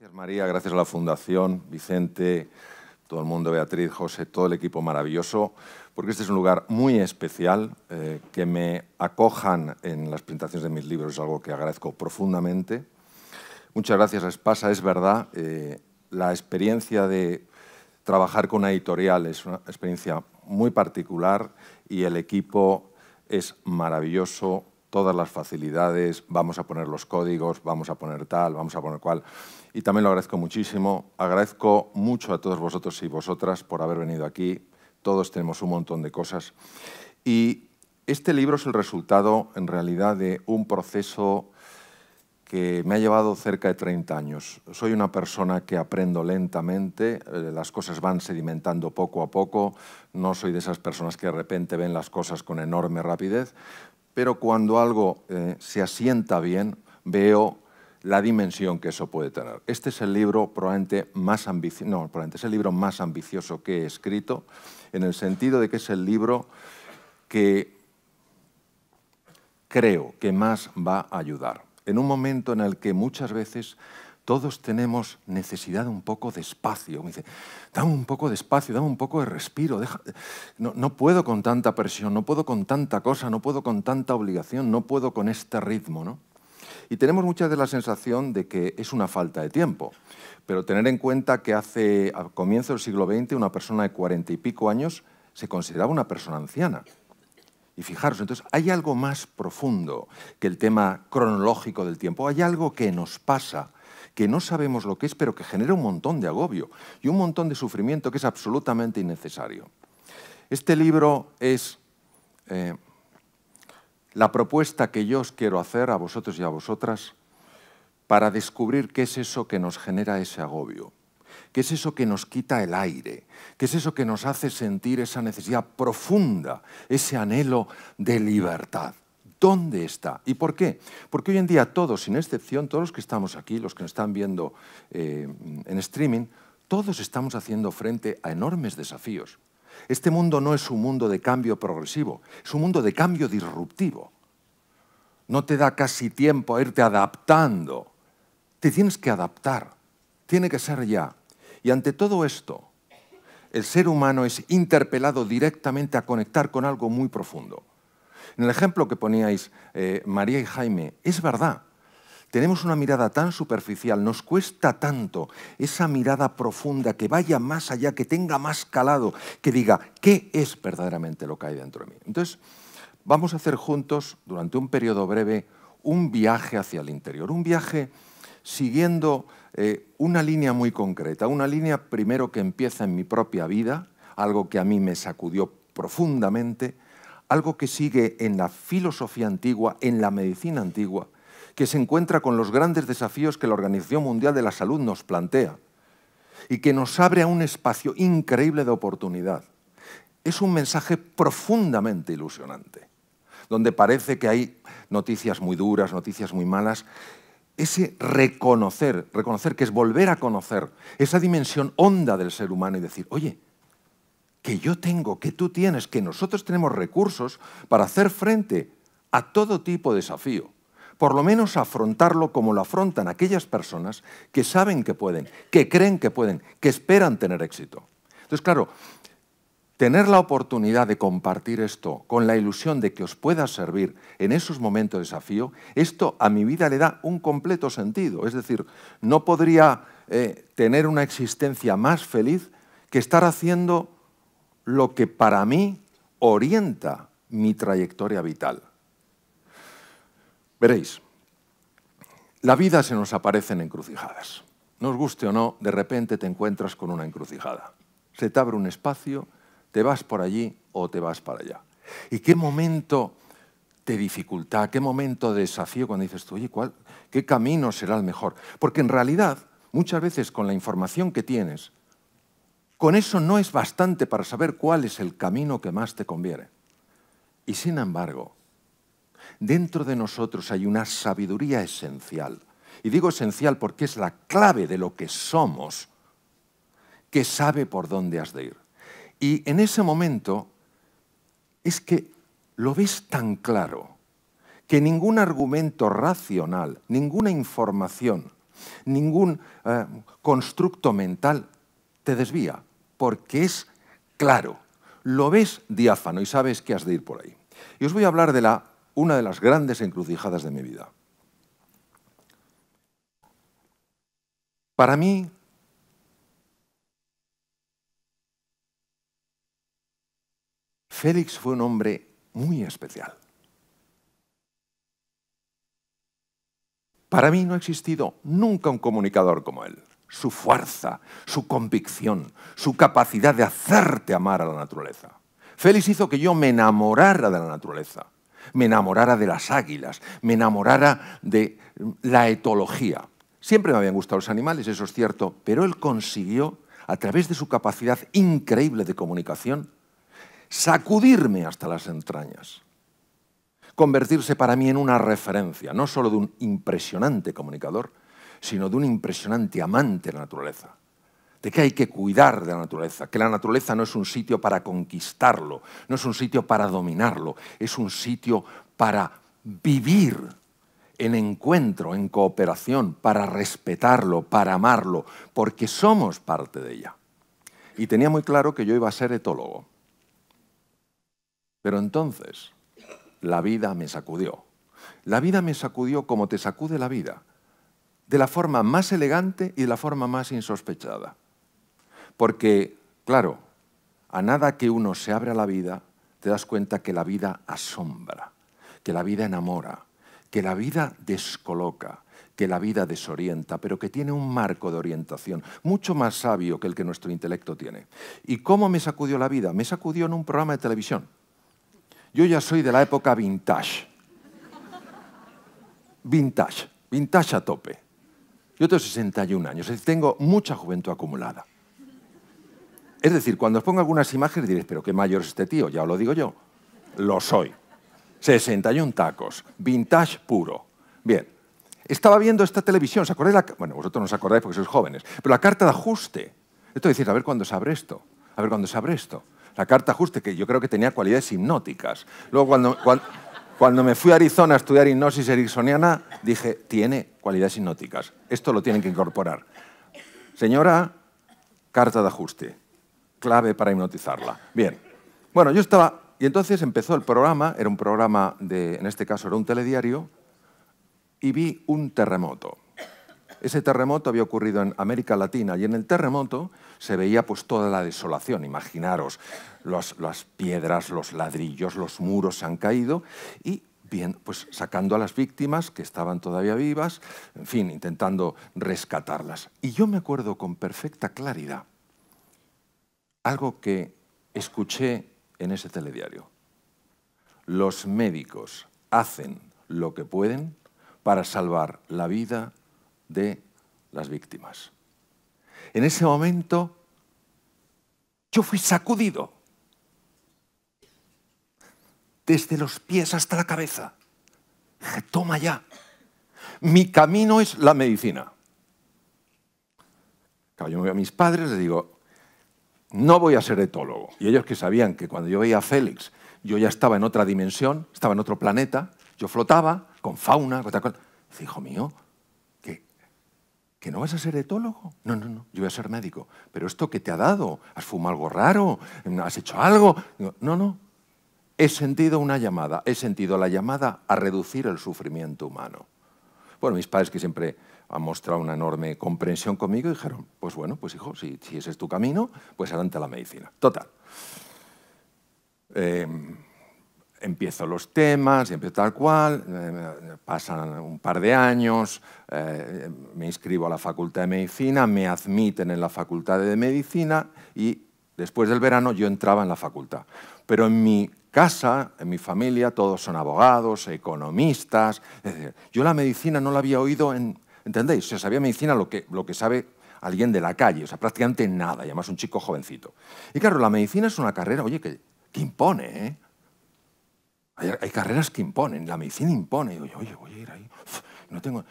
Gracias María, gracias a la Fundación, Vicente, todo el mundo, Beatriz, José, todo el equipo maravilloso, porque este es un lugar muy especial, eh, que me acojan en las presentaciones de mis libros es algo que agradezco profundamente. Muchas gracias a Espasa, es verdad, eh, la experiencia de trabajar con una editorial es una experiencia muy particular y el equipo es maravilloso, todas las facilidades, vamos a poner los códigos, vamos a poner tal, vamos a poner cual. Y también lo agradezco muchísimo. Agradezco mucho a todos vosotros y vosotras por haber venido aquí. Todos tenemos un montón de cosas. Y este libro es el resultado, en realidad, de un proceso que me ha llevado cerca de 30 años. Soy una persona que aprendo lentamente, eh, las cosas van sedimentando poco a poco, no soy de esas personas que de repente ven las cosas con enorme rapidez, pero cuando algo eh, se asienta bien, veo la dimensión que eso puede tener. Este es el libro probablemente más ambicioso, no, probablemente es el libro más ambicioso que he escrito, en el sentido de que es el libro que creo que más va a ayudar. En un momento en el que muchas veces todos tenemos necesidad de un poco de espacio. Me dice, dame un poco de espacio, dame un poco de respiro. No, puedo con tanta presión, no puedo con tanta cosa, no puedo con tanta obligación, no puedo con este ritmo. ¿no? Y tenemos muchas de la sensación de que es una falta de tiempo. Pero tener en cuenta que hace, a comienzo del siglo XX, una persona de cuarenta y pico años se consideraba una persona anciana. Y fijaros, entonces, hay algo más profundo que el tema cronológico del tiempo. Hay algo que nos pasa que no sabemos lo que es, pero que genera un montón de agobio y un montón de sufrimiento que es absolutamente innecesario. Este libro es eh, la propuesta que yo os quiero hacer a vosotros y a vosotras para descubrir qué es eso que nos genera ese agobio, qué es eso que nos quita el aire, qué es eso que nos hace sentir esa necesidad profunda, ese anhelo de libertad. ¿Dónde está? ¿Y por qué? Porque hoy en día todos, sin excepción, todos los que estamos aquí, los que nos están viendo eh, en streaming, todos estamos haciendo frente a enormes desafíos. Este mundo no es un mundo de cambio progresivo, es un mundo de cambio disruptivo. No te da casi tiempo a irte adaptando. Te tienes que adaptar. Tiene que ser ya. Y ante todo esto, el ser humano es interpelado directamente a conectar con algo muy profundo. En el ejemplo que poníais, eh, María y Jaime, es verdad. Tenemos una mirada tan superficial, nos cuesta tanto esa mirada profunda que vaya más allá, que tenga más calado, que diga qué es verdaderamente lo que hay dentro de mí. Entonces, vamos a hacer juntos, durante un periodo breve, un viaje hacia el interior, un viaje siguiendo eh, una línea muy concreta, una línea primero que empieza en mi propia vida, algo que a mí me sacudió profundamente, algo que sigue en la filosofía antigua, en la medicina antigua, que se encuentra con los grandes desafíos que la Organización Mundial de la Salud nos plantea y que nos abre a un espacio increíble de oportunidad. Es un mensaje profundamente ilusionante, donde parece que hay noticias muy duras, noticias muy malas. Ese reconocer, reconocer que es volver a conocer esa dimensión honda del ser humano y decir, oye, que yo tengo, que tú tienes, que nosotros tenemos recursos para hacer frente a todo tipo de desafío. Por lo menos afrontarlo como lo afrontan aquellas personas que saben que pueden, que creen que pueden, que esperan tener éxito. Entonces, claro, tener la oportunidad de compartir esto con la ilusión de que os pueda servir en esos momentos de desafío, esto a mi vida le da un completo sentido. Es decir, no podría eh, tener una existencia más feliz que estar haciendo lo que para mí orienta mi trayectoria vital. Veréis, la vida se nos aparece en encrucijadas. Nos guste o no, de repente te encuentras con una encrucijada. Se te abre un espacio, te vas por allí o te vas para allá. ¿Y qué momento te dificultad, qué momento de desafío cuando dices tú, oye, ¿cuál, ¿qué camino será el mejor? Porque en realidad, muchas veces con la información que tienes, con eso no es bastante para saber cuál es el camino que más te conviene. Y sin embargo, dentro de nosotros hay una sabiduría esencial. Y digo esencial porque es la clave de lo que somos, que sabe por dónde has de ir. Y en ese momento es que lo ves tan claro que ningún argumento racional, ninguna información, ningún eh, constructo mental te desvía porque es claro, lo ves diáfano y sabes que has de ir por ahí. Y os voy a hablar de la, una de las grandes encrucijadas de mi vida. Para mí, Félix fue un hombre muy especial. Para mí no ha existido nunca un comunicador como él su fuerza, su convicción, su capacidad de hacerte amar a la naturaleza. Félix hizo que yo me enamorara de la naturaleza, me enamorara de las águilas, me enamorara de la etología. Siempre me habían gustado los animales, eso es cierto, pero él consiguió, a través de su capacidad increíble de comunicación, sacudirme hasta las entrañas, convertirse para mí en una referencia, no solo de un impresionante comunicador, sino de un impresionante amante de la naturaleza, de que hay que cuidar de la naturaleza, que la naturaleza no es un sitio para conquistarlo, no es un sitio para dominarlo, es un sitio para vivir en encuentro, en cooperación, para respetarlo, para amarlo, porque somos parte de ella. Y tenía muy claro que yo iba a ser etólogo. Pero entonces la vida me sacudió. La vida me sacudió como te sacude la vida de la forma más elegante y de la forma más insospechada. Porque, claro, a nada que uno se abre a la vida, te das cuenta que la vida asombra, que la vida enamora, que la vida descoloca, que la vida desorienta, pero que tiene un marco de orientación mucho más sabio que el que nuestro intelecto tiene. ¿Y cómo me sacudió la vida? Me sacudió en un programa de televisión. Yo ya soy de la época vintage. Vintage, vintage a tope. Yo tengo 61 años, es decir, tengo mucha juventud acumulada. Es decir, cuando os pongo algunas imágenes diréis, pero qué mayor es este tío, ya os lo digo yo. Lo soy. 61 tacos, vintage puro. Bien, estaba viendo esta televisión, ¿os acordáis? La... Bueno, vosotros no os acordáis porque sois jóvenes, pero la carta de ajuste. Esto decir, a ver cuándo se abre esto, a ver cuándo se abre esto. La carta de ajuste que yo creo que tenía cualidades hipnóticas. Luego cuando... Cuando me fui a Arizona a estudiar hipnosis ericksoniana, dije, tiene cualidades hipnóticas. Esto lo tienen que incorporar. Señora, carta de ajuste, clave para hipnotizarla. Bien. Bueno, yo estaba... Y entonces empezó el programa, era un programa de, en este caso era un telediario, y vi un terremoto. Ese terremoto había ocurrido en América Latina y en el terremoto se veía pues toda la desolación, imaginaros, las, piedras, los ladrillos, los muros se han caído y bien, pues sacando a las víctimas que estaban todavía vivas, en fin, intentando rescatarlas. Y yo me acuerdo con perfecta claridad algo que escuché en ese telediario. Los médicos hacen lo que pueden para salvar la vida de las víctimas. En ese momento yo fui sacudido desde los pies hasta la cabeza. toma ya. Mi camino es la medicina. yo me a mis padres les digo, no voy a ser etólogo. Y ellos que sabían que cuando yo veía a Félix, yo ya estaba en otra dimensión, estaba en otro planeta, yo flotaba con fauna, con tal cosa. Dice, hijo mío, ¿Que no vas a ser etólogo? No, no, no, yo voy a ser médico. ¿Pero esto qué te ha dado? ¿Has fumado algo raro? ¿Has hecho algo? No, no. He sentido una llamada, he sentido la llamada a reducir el sufrimiento humano. Bueno, mis padres que siempre han mostrado una enorme comprensión conmigo dijeron, pues bueno, pues hijo, si, ese es tu camino, pues adelante a la medicina. Total. Em, empiezo los temas, empiezo tal cual, eh, pasan un par de años, eh, me inscribo a la Facultad de Medicina, me admiten en la Facultad de Medicina y después del verano yo entraba en la facultad. Pero en mi casa, en mi familia, todos son abogados, economistas. yo la medicina no la había oído en... ¿Entendéis? Se sabía medicina lo que, lo que sabe alguien de la calle, o sea, prácticamente nada, y además un chico jovencito. Y claro, la medicina es una carrera, oye, que, que impone, ¿eh? Hay, carreras que imponen, la medicina impone. Y yo, oye, voy a ir ahí. no tengo,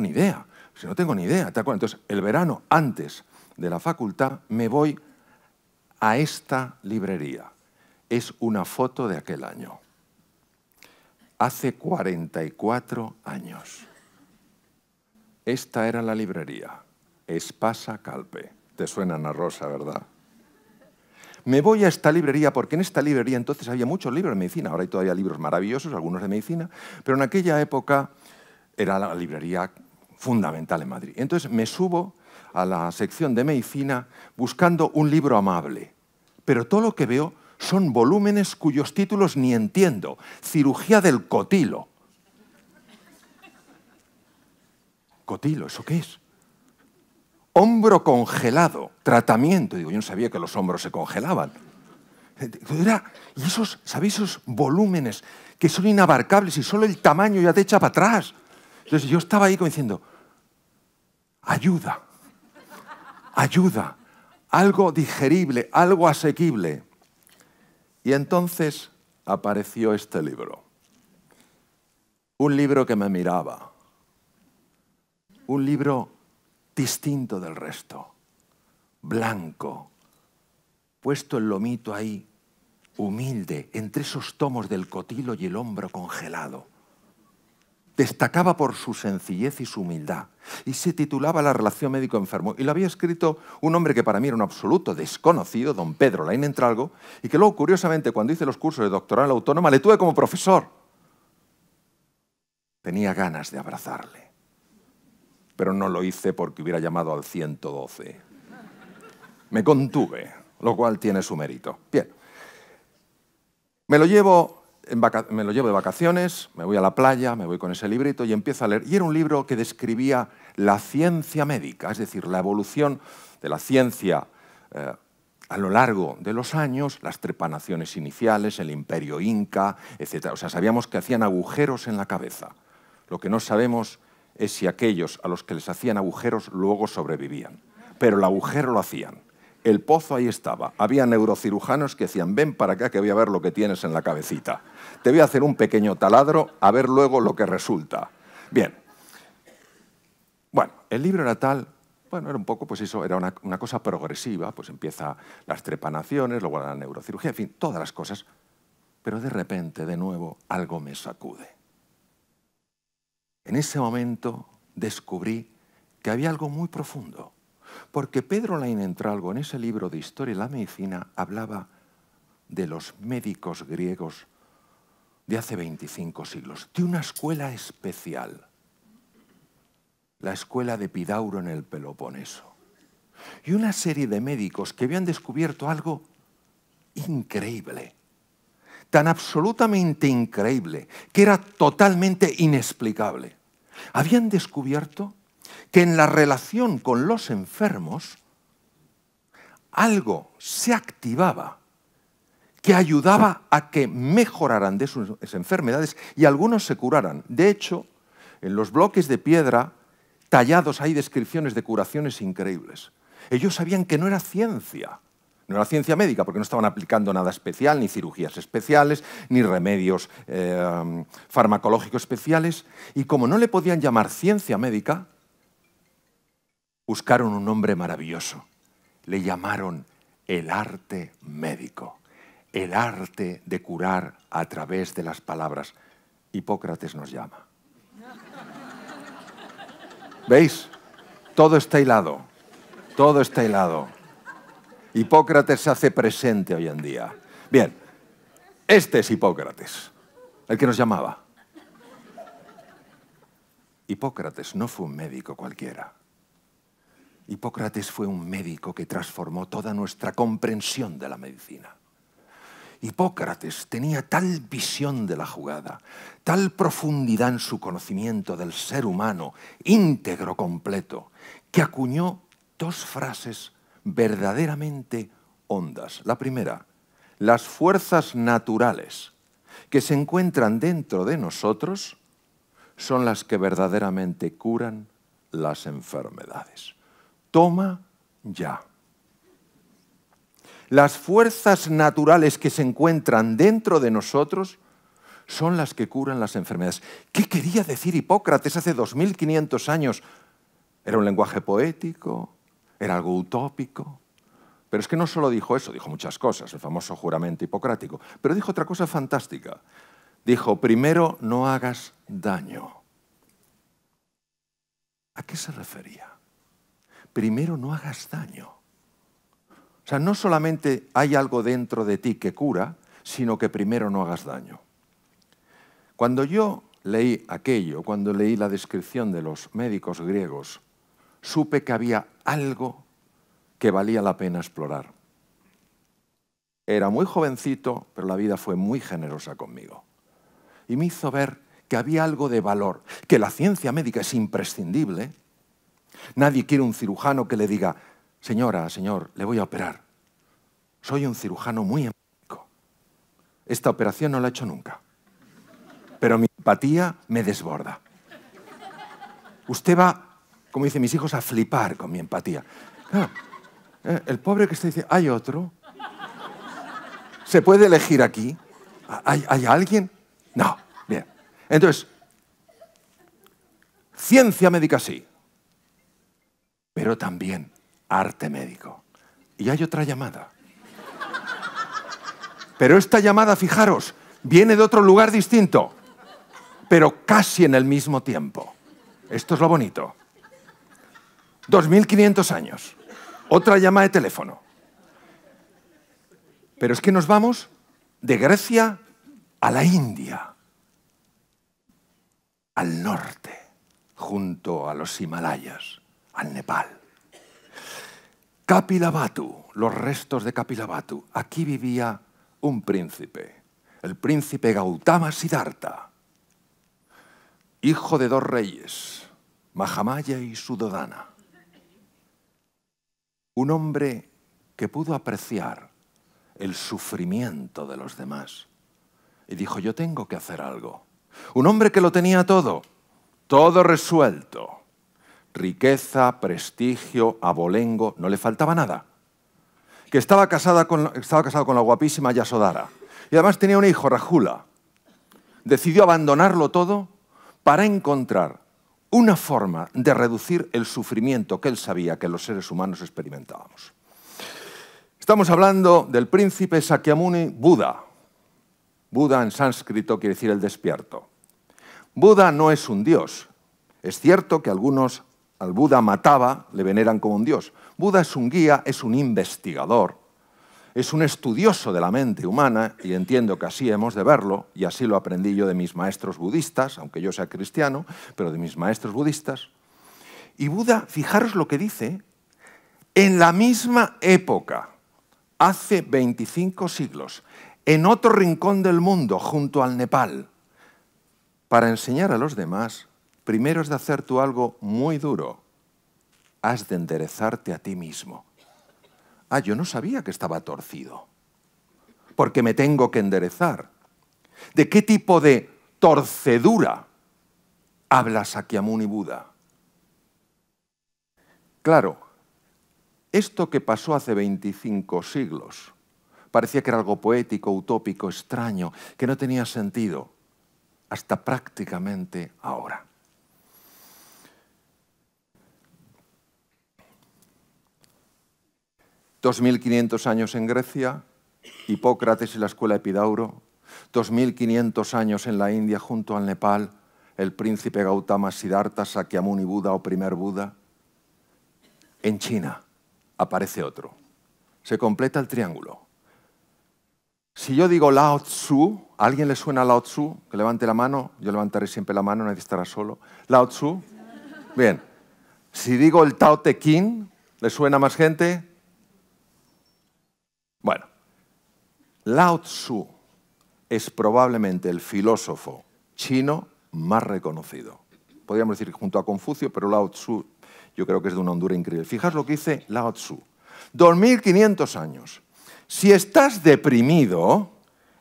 ni idea. Si no tengo ni idea, Entonces, el verano antes de la facultad me voy a esta librería. Es una foto de aquel año. Hace 44 años. Esta era la librería. Espasa Calpe. Te suena a Rosa, ¿verdad? me voy a esta librería, porque en esta librería entonces había muchos libros de medicina, ahora hay todavía libros maravillosos, algunos de medicina, pero en aquella época era la librería fundamental en Madrid. Entonces me subo a la sección de medicina buscando un libro amable, pero todo lo que veo son volúmenes cuyos títulos ni entiendo. Cirugía del cotilo. ¿Cotilo? ¿Eso qué es? hombro congelado, tratamiento. Digo, yo no sabía que los hombros se congelaban. y esos, ¿sabéis esos volúmenes que son inabarcables y solo el tamaño ya te echa para atrás? Entonces yo estaba ahí como diciendo, ayuda, ayuda, algo digerible, algo asequible. Y entonces apareció este libro. Un libro que me miraba. Un libro distinto del resto, blanco, puesto el lomito ahí, humilde, entre esos tomos del cotilo y el hombro congelado. Destacaba por su sencillez y su humildad, y se titulaba La relación médico-enfermo, y lo había escrito un hombre que para mí era un absoluto desconocido, don Pedro Lainentralgo, Entralgo, y que luego, curiosamente, cuando hice los cursos de doctorado Autónoma, le tuve como profesor. Tenía ganas de abrazarle pero no lo hice porque hubiera llamado al 112. Me contuve, lo cual tiene su mérito. Bien. Me lo llevo de vacaciones, me voy a la playa, me voy con ese librito y empiezo a leer. Y era un libro que describía la ciencia médica, es decir, la evolución de la ciencia eh, a lo largo de los años, las trepanaciones iniciales, el imperio inca, etc. O sea, sabíamos que hacían agujeros en la cabeza. Lo que no sabemos es si aquellos a los que les hacían agujeros luego sobrevivían. Pero el agujero lo hacían. El pozo ahí estaba. Había neurocirujanos que decían, ven para acá que voy a ver lo que tienes en la cabecita. Te voy a hacer un pequeño taladro a ver luego lo que resulta. Bien. Bueno, el libro era tal bueno, era un poco, pues eso, era una, cosa progresiva, pues empieza las trepanaciones, luego la neurocirugía, en fin, todas las cosas. Pero de repente, de nuevo, algo me sacude. En ese momento descubrí que había algo muy profundo, porque Pedro Lain Entralgo en ese libro de Historia y la Medicina hablaba de los médicos griegos de hace 25 siglos, de una escuela especial, la escuela de Pidauro en el Peloponeso, y una serie de médicos que habían descubierto algo increíble, tan absolutamente increíble que era totalmente inexplicable. Habían descubierto que en la relación con los enfermos algo se activaba que ayudaba a que mejoraran de sus enfermedades y algunos se curaran. De hecho, en los bloques de piedra tallados hay descripciones de curaciones increíbles. Ellos sabían que no era ciencia, no era ciencia médica porque no estaban aplicando nada especial, ni cirugías especiales, ni remedios eh, farmacológicos especiales. Y como no le podían llamar ciencia médica, buscaron un nombre maravilloso. Le llamaron el arte médico, el arte de curar a través de las palabras. Hipócrates nos llama. ¿Veis? Todo está hilado, todo está hilado. Hipócrates se hace presente hoy en día. Bien, este es Hipócrates, el que nos llamaba. Hipócrates no fue un médico cualquiera. Hipócrates fue un médico que transformó toda nuestra comprensión de la medicina. Hipócrates tenía tal visión de la jugada, tal profundidad en su conocimiento del ser humano, íntegro, completo, que acuñó dos frases verdaderamente hondas. La primera, las fuerzas naturales que se encuentran dentro de nosotros son las que verdaderamente curan las enfermedades. Toma ya. Las fuerzas naturales que se encuentran dentro de nosotros son las que curan las enfermedades. ¿Qué quería decir Hipócrates hace 2500 años? Era un lenguaje poético, era algo utópico. Pero es que no solo dijo eso, dijo muchas cosas, el famoso juramento hipocrático, pero dijo otra cosa fantástica. Dijo, primero no hagas daño. ¿A qué se refería? Primero no hagas daño. O sea, no solamente hay algo dentro de ti que cura, sino que primero no hagas daño. Cuando yo leí aquello, cuando leí la descripción de los médicos griegos supe que había algo que valía la pena explorar. Era muy jovencito, pero la vida fue muy generosa conmigo. Y me hizo ver que había algo de valor, que la ciencia médica es imprescindible. Nadie quiere un cirujano que le diga, señora, señor, le voy a operar. Soy un cirujano muy empático. Esta operación no la he hecho nunca, pero mi empatía me desborda. Usted va como dicen mis hijos, a flipar con mi empatía. Eh, el pobre que se dice, hay otro. ¿Se puede elegir aquí? ¿Hay, ¿Hay alguien? No. Bien. Entonces, ciencia médica sí, pero también arte médico. Y hay otra llamada. Pero esta llamada, fijaros, viene de otro lugar distinto, pero casi en el mismo tiempo. Esto es lo bonito. 2.500 años. Otra llama de teléfono. Pero es que nos vamos de Grecia a la India, al norte, junto a los Himalayas, al Nepal. Kapilabatu, los restos de Kapilabatu. Aquí vivía un príncipe, el príncipe Gautama Siddhartha, hijo de dos reyes, Mahamaya y Sudodana. Un hombre que pudo apreciar el sufrimiento de los demás y dijo, yo tengo que hacer algo. Un hombre que lo tenía todo, todo resuelto. Riqueza, prestigio, abolengo, no le faltaba nada. Que estaba, casada estaba casado con la guapísima Yasodara. Y además tenía un hijo, Rajula. Decidió abandonarlo todo para encontrar una forma de reducir el sufrimiento que él sabía que los seres humanos experimentábamos. Estamos hablando del príncipe Sakyamuni Buda. Buda en sánscrito quiere decir el despierto. Buda no es un dios. Es cierto que algunos al Buda mataba le veneran como un dios. Buda es un guía, es un investigador, es un estudioso de la mente humana y entiendo que así hemos de verlo, y así lo aprendí yo de mis maestros budistas, aunque yo sea cristiano, pero de mis maestros budistas. Y Buda, fijaros lo que dice, en la misma época, hace 25 siglos, en otro rincón del mundo, junto al Nepal, para enseñar a los demás, primero es de hacer tú algo muy duro, has de enderezarte a ti mismo ah, yo no sabía que estaba torcido, porque me tengo que enderezar. ¿De qué tipo de torcedura habla Sakyamuni Buda? Claro, esto que pasó hace 25 siglos parecía que era algo poético, utópico, extraño, que no tenía sentido, hasta prácticamente ahora. 2.500 años en Grecia, Hipócrates y la escuela Epidauro, 2.500 años en la India junto al Nepal, el príncipe Gautama Siddhartha, Sakyamuni Buda o primer Buda. En China aparece otro. Se completa el triángulo. Si yo digo Lao Tzu, alguien le suena Lao Tzu? Que levante la mano, yo levantaré siempre la mano, nadie estará solo. Lao Tzu. Bien. Si digo el Tao Te Ching, ¿le suena más gente? Bueno, Lao Tzu es probablemente el filósofo chino más reconocido. Podríamos decir junto a Confucio, pero Lao Tzu yo creo que es de una hondura increíble. Fijaos lo que dice Lao Tzu. 2500 años. Si estás deprimido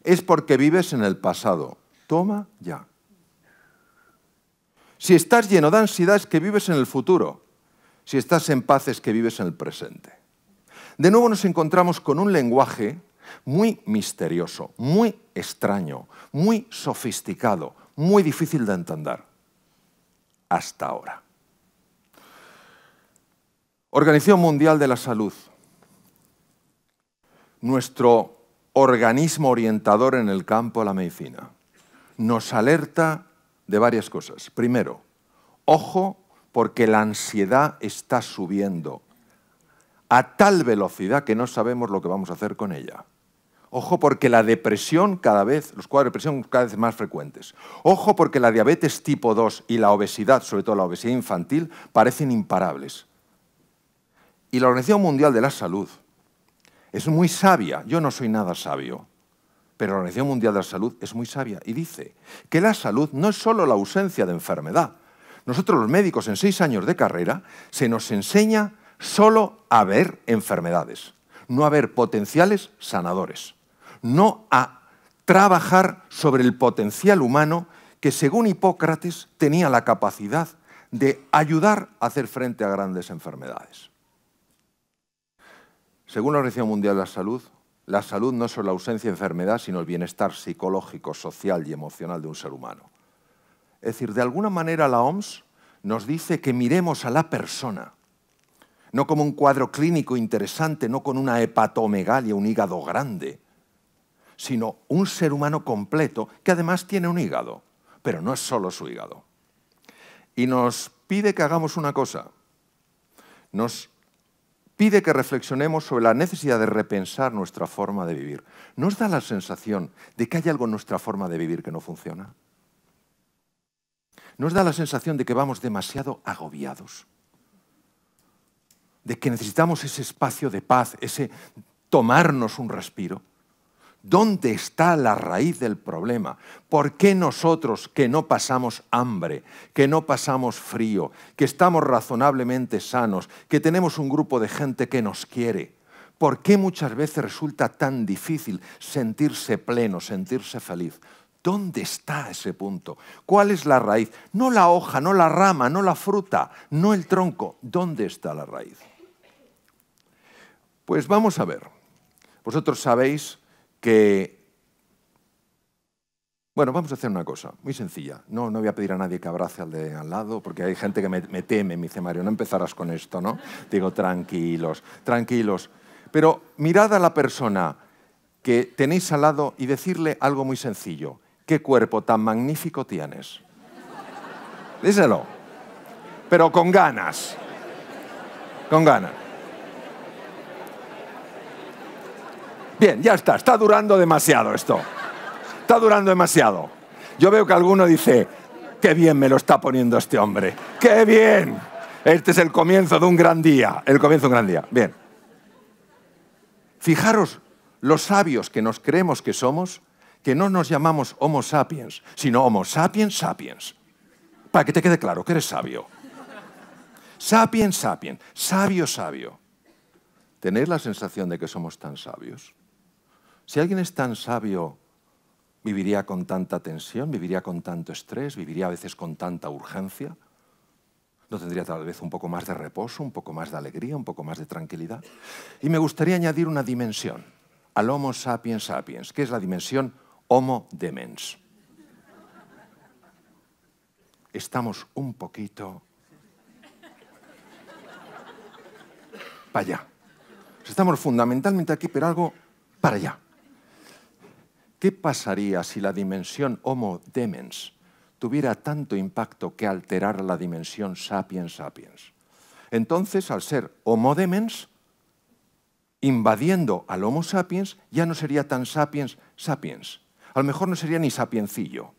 es porque vives en el pasado. Toma ya. Si estás lleno de ansiedad es que vives en el futuro. Si estás en paz es que vives en el presente de nuevo nos encontramos con un lenguaje muy misterioso, muy extraño, muy sofisticado, muy difícil de entender. Hasta ahora. Organización Mundial de la Salud. Nuestro organismo orientador en el campo de la medicina. Nos alerta de varias cosas. Primero, ojo porque la ansiedad está subiendo a tal velocidad que no sabemos lo que vamos a hacer con ella. Ojo porque la depresión cada vez, los cuadros de depresión cada vez más frecuentes. Ojo porque la diabetes tipo 2 y la obesidad, sobre todo la obesidad infantil, parecen imparables. Y la Organización Mundial de la Salud es muy sabia, yo no soy nada sabio, pero la Organización Mundial de la Salud es muy sabia y dice que la salud no es solo la ausencia de enfermedad. Nosotros los médicos en seis años de carrera se nos enseña Solo haber enfermedades, no haber potenciales sanadores, no a trabajar sobre el potencial humano que según Hipócrates tenía la capacidad de ayudar a hacer frente a grandes enfermedades. Según la Organización Mundial de la Salud, la salud no es solo la ausencia de enfermedad, sino el bienestar psicológico, social y emocional de un ser humano. Es decir, de alguna manera la OMS nos dice que miremos a la persona, no como un cuadro clínico interesante, no con una hepatomegalia, un hígado grande, sino un ser humano completo que además tiene un hígado, pero no es solo su hígado. Y nos pide que hagamos una cosa, nos pide que reflexionemos sobre la necesidad de repensar nuestra forma de vivir. ¿Nos da la sensación de que hay algo en nuestra forma de vivir que no funciona? ¿Nos da la sensación de que vamos demasiado agobiados? de que necesitamos ese espacio de paz, ese tomarnos un respiro. ¿Dónde está la raíz del problema? ¿Por qué nosotros que no pasamos hambre, que no pasamos frío, que estamos razonablemente sanos, que tenemos un grupo de gente que nos quiere? ¿Por qué muchas veces resulta tan difícil sentirse pleno, sentirse feliz? ¿Dónde está ese punto? ¿Cuál es la raíz? No la hoja, no la rama, no la fruta, no el tronco. ¿Dónde está la raíz? Pues vamos a ver. Vosotros sabéis que... Bueno, vamos a hacer una cosa muy sencilla. No, no voy a pedir a nadie que abrace al de al lado, porque hay gente que me, me teme, me dice Mario, no empezarás con esto, ¿no? Digo, tranquilos, tranquilos. Pero mirad a la persona que tenéis al lado y decirle algo muy sencillo. ¿Qué cuerpo tan magnífico tienes? Díselo. Pero con ganas. Con ganas. Bien, ya está, está durando demasiado esto. Está durando demasiado. Yo veo que alguno dice, qué bien me lo está poniendo este hombre, qué bien. Este es el comienzo de un gran día, el comienzo de un gran día. Bien. Fijaros los sabios que nos creemos que somos, que no nos llamamos Homo sapiens, sino Homo sapiens sapiens. Para que te quede claro que eres sabio. Sapiens sapiens, sabio sabio. ¿Tenéis la sensación de que somos tan sabios? Si alguien es tan sabio, viviría con tanta tensión, viviría con tanto estrés, viviría a veces con tanta urgencia. ¿No tendría tal vez un poco más de reposo, un poco más de alegría, un poco más de tranquilidad? Y me gustaría añadir una dimensión al Homo sapiens sapiens, que es la dimensión Homo demens. Estamos un poquito para allá. Estamos fundamentalmente aquí, pero algo para allá. ¿Qué pasaría si la dimensión Homo demens tuviera tanto impacto que alterara la dimensión sapiens sapiens? Entonces, al ser Homo demens, invadiendo al Homo sapiens, ya no sería tan sapiens sapiens. A lo mejor no sería ni sapiencillo.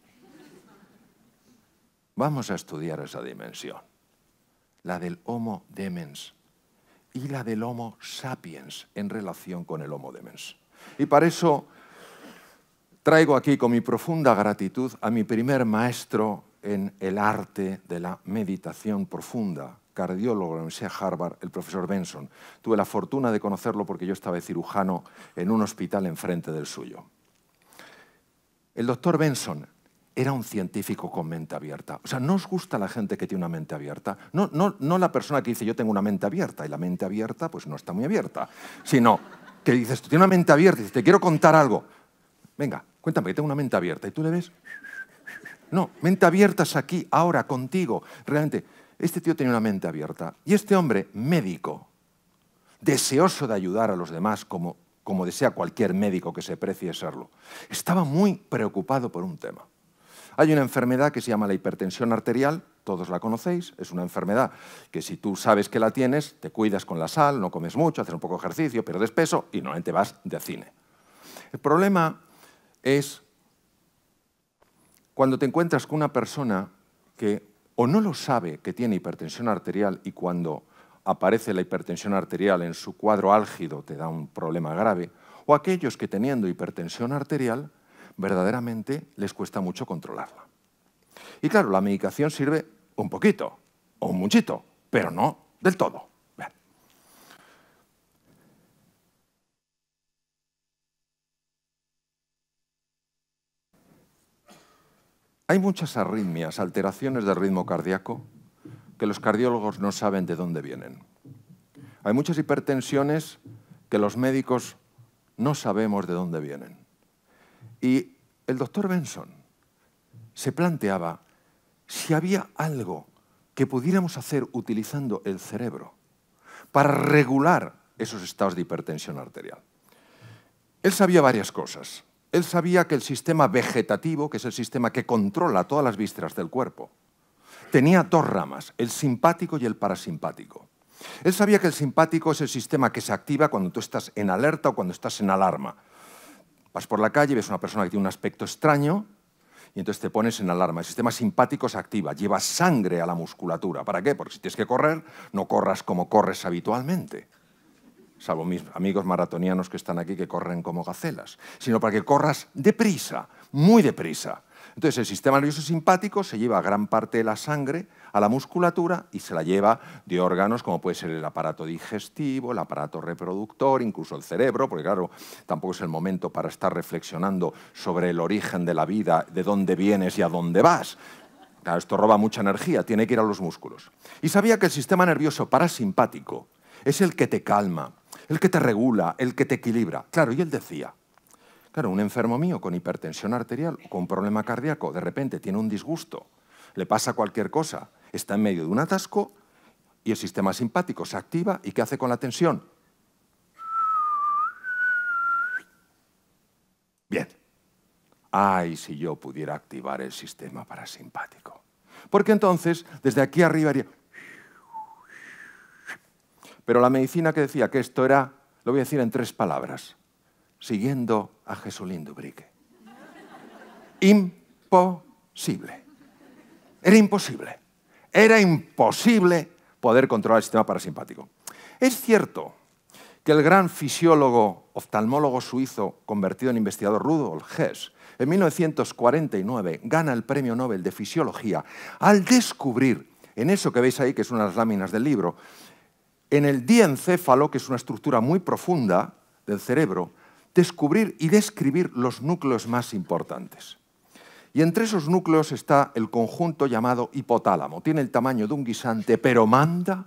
Vamos a estudiar esa dimensión, la del Homo demens y la del Homo sapiens en relación con el Homo demens. Y para eso Traigo aquí con mi profunda gratitud a mi primer maestro en el arte de la meditación profunda, cardiólogo de la Universidad de Harvard, el profesor Benson. Tuve la fortuna de conocerlo porque yo estaba de cirujano en un hospital enfrente del suyo. El doctor Benson era un científico con mente abierta. O sea, ¿no os gusta la gente que tiene una mente abierta? No, la persona que dice yo tengo una mente abierta y la mente abierta pues no está muy abierta, sino que dices, tú tienes una mente abierta y dices, te quiero contar algo. Venga, Cuéntame que tengo una mente abierta y tú le ves. No, mente abierta es aquí, ahora, contigo. Realmente, este tío tenía una mente abierta. Y este hombre, médico, deseoso de ayudar a los demás como, desea cualquier médico que se precie serlo, estaba muy preocupado por un tema. Hay una enfermedad que se llama la hipertensión arterial, todos la conocéis, es una enfermedad que si tú sabes que la tienes, te cuidas con la sal, no comes mucho, haces un poco de ejercicio, pierdes peso y normalmente vas de cine. El problema es cuando te encuentras con una persona que o no lo sabe que tiene hipertensión arterial y cuando aparece la hipertensión arterial en su cuadro álgido te da un problema grave, o aquellos que teniendo hipertensión arterial verdaderamente les cuesta mucho controlarla. Y claro, la medicación sirve un poquito o un muchito, pero no del todo. Hay muchas arritmias, alteraciones del ritmo cardíaco, que los cardiólogos no saben de dónde vienen. Hay muchas hipertensiones que los médicos no sabemos de dónde vienen. Y el doctor Benson se planteaba si había algo que pudiéramos hacer utilizando el cerebro para regular esos estados de hipertensión arterial. Él sabía varias cosas. Él sabía que el sistema vegetativo, que es el sistema que controla todas las vísceras del cuerpo, tenía dos ramas, el simpático y el parasimpático. Él sabía que el simpático es el sistema que se activa cuando tú estás en alerta o cuando estás en alarma. Vas por la calle, ves una persona que tiene un aspecto extraño y entonces te pones en alarma. El sistema simpático se activa, lleva sangre a la musculatura. ¿Para qué? Porque si tienes que correr, no corras como corres habitualmente salvo mis amigos maratonianos que están aquí que corren como gacelas, sino para que corras deprisa, muy deprisa. Entonces el sistema nervioso simpático se lleva gran parte de la sangre a la musculatura y se la lleva de órganos como puede ser el aparato digestivo, el aparato reproductor, incluso el cerebro, porque claro, tampoco es el momento para estar reflexionando sobre el origen de la vida, de dónde vienes y a dónde vas. esto roba mucha energía, tiene que ir a los músculos. Y sabía que el sistema nervioso parasimpático es el que te calma, el que te regula, el que te equilibra. Claro, y él decía, claro, un enfermo mío con hipertensión arterial o con problema cardíaco, de repente tiene un disgusto, le pasa cualquier cosa, está en medio de un atasco y el sistema simpático se activa y ¿qué hace con la tensión? Bien. Ay, si yo pudiera activar el sistema parasimpático. Porque entonces, desde aquí arriba haría... Pero la medicina que decía que esto era, lo voy a decir en tres palabras, siguiendo a Jesulín Dubrique. Imposible. Era imposible. Era imposible poder controlar el sistema parasimpático. Es cierto que el gran fisiólogo oftalmólogo suizo convertido en investigador Rudolf Hess, en 1949 gana el Premio Nobel de Fisiología al descubrir, en eso que veis ahí, que es unas láminas del libro, en el diencéfalo, que es una estructura muy profunda del cerebro, descubrir y describir los núcleos más importantes. Y entre esos núcleos está el conjunto llamado hipotálamo. Tiene el tamaño de un guisante, pero manda.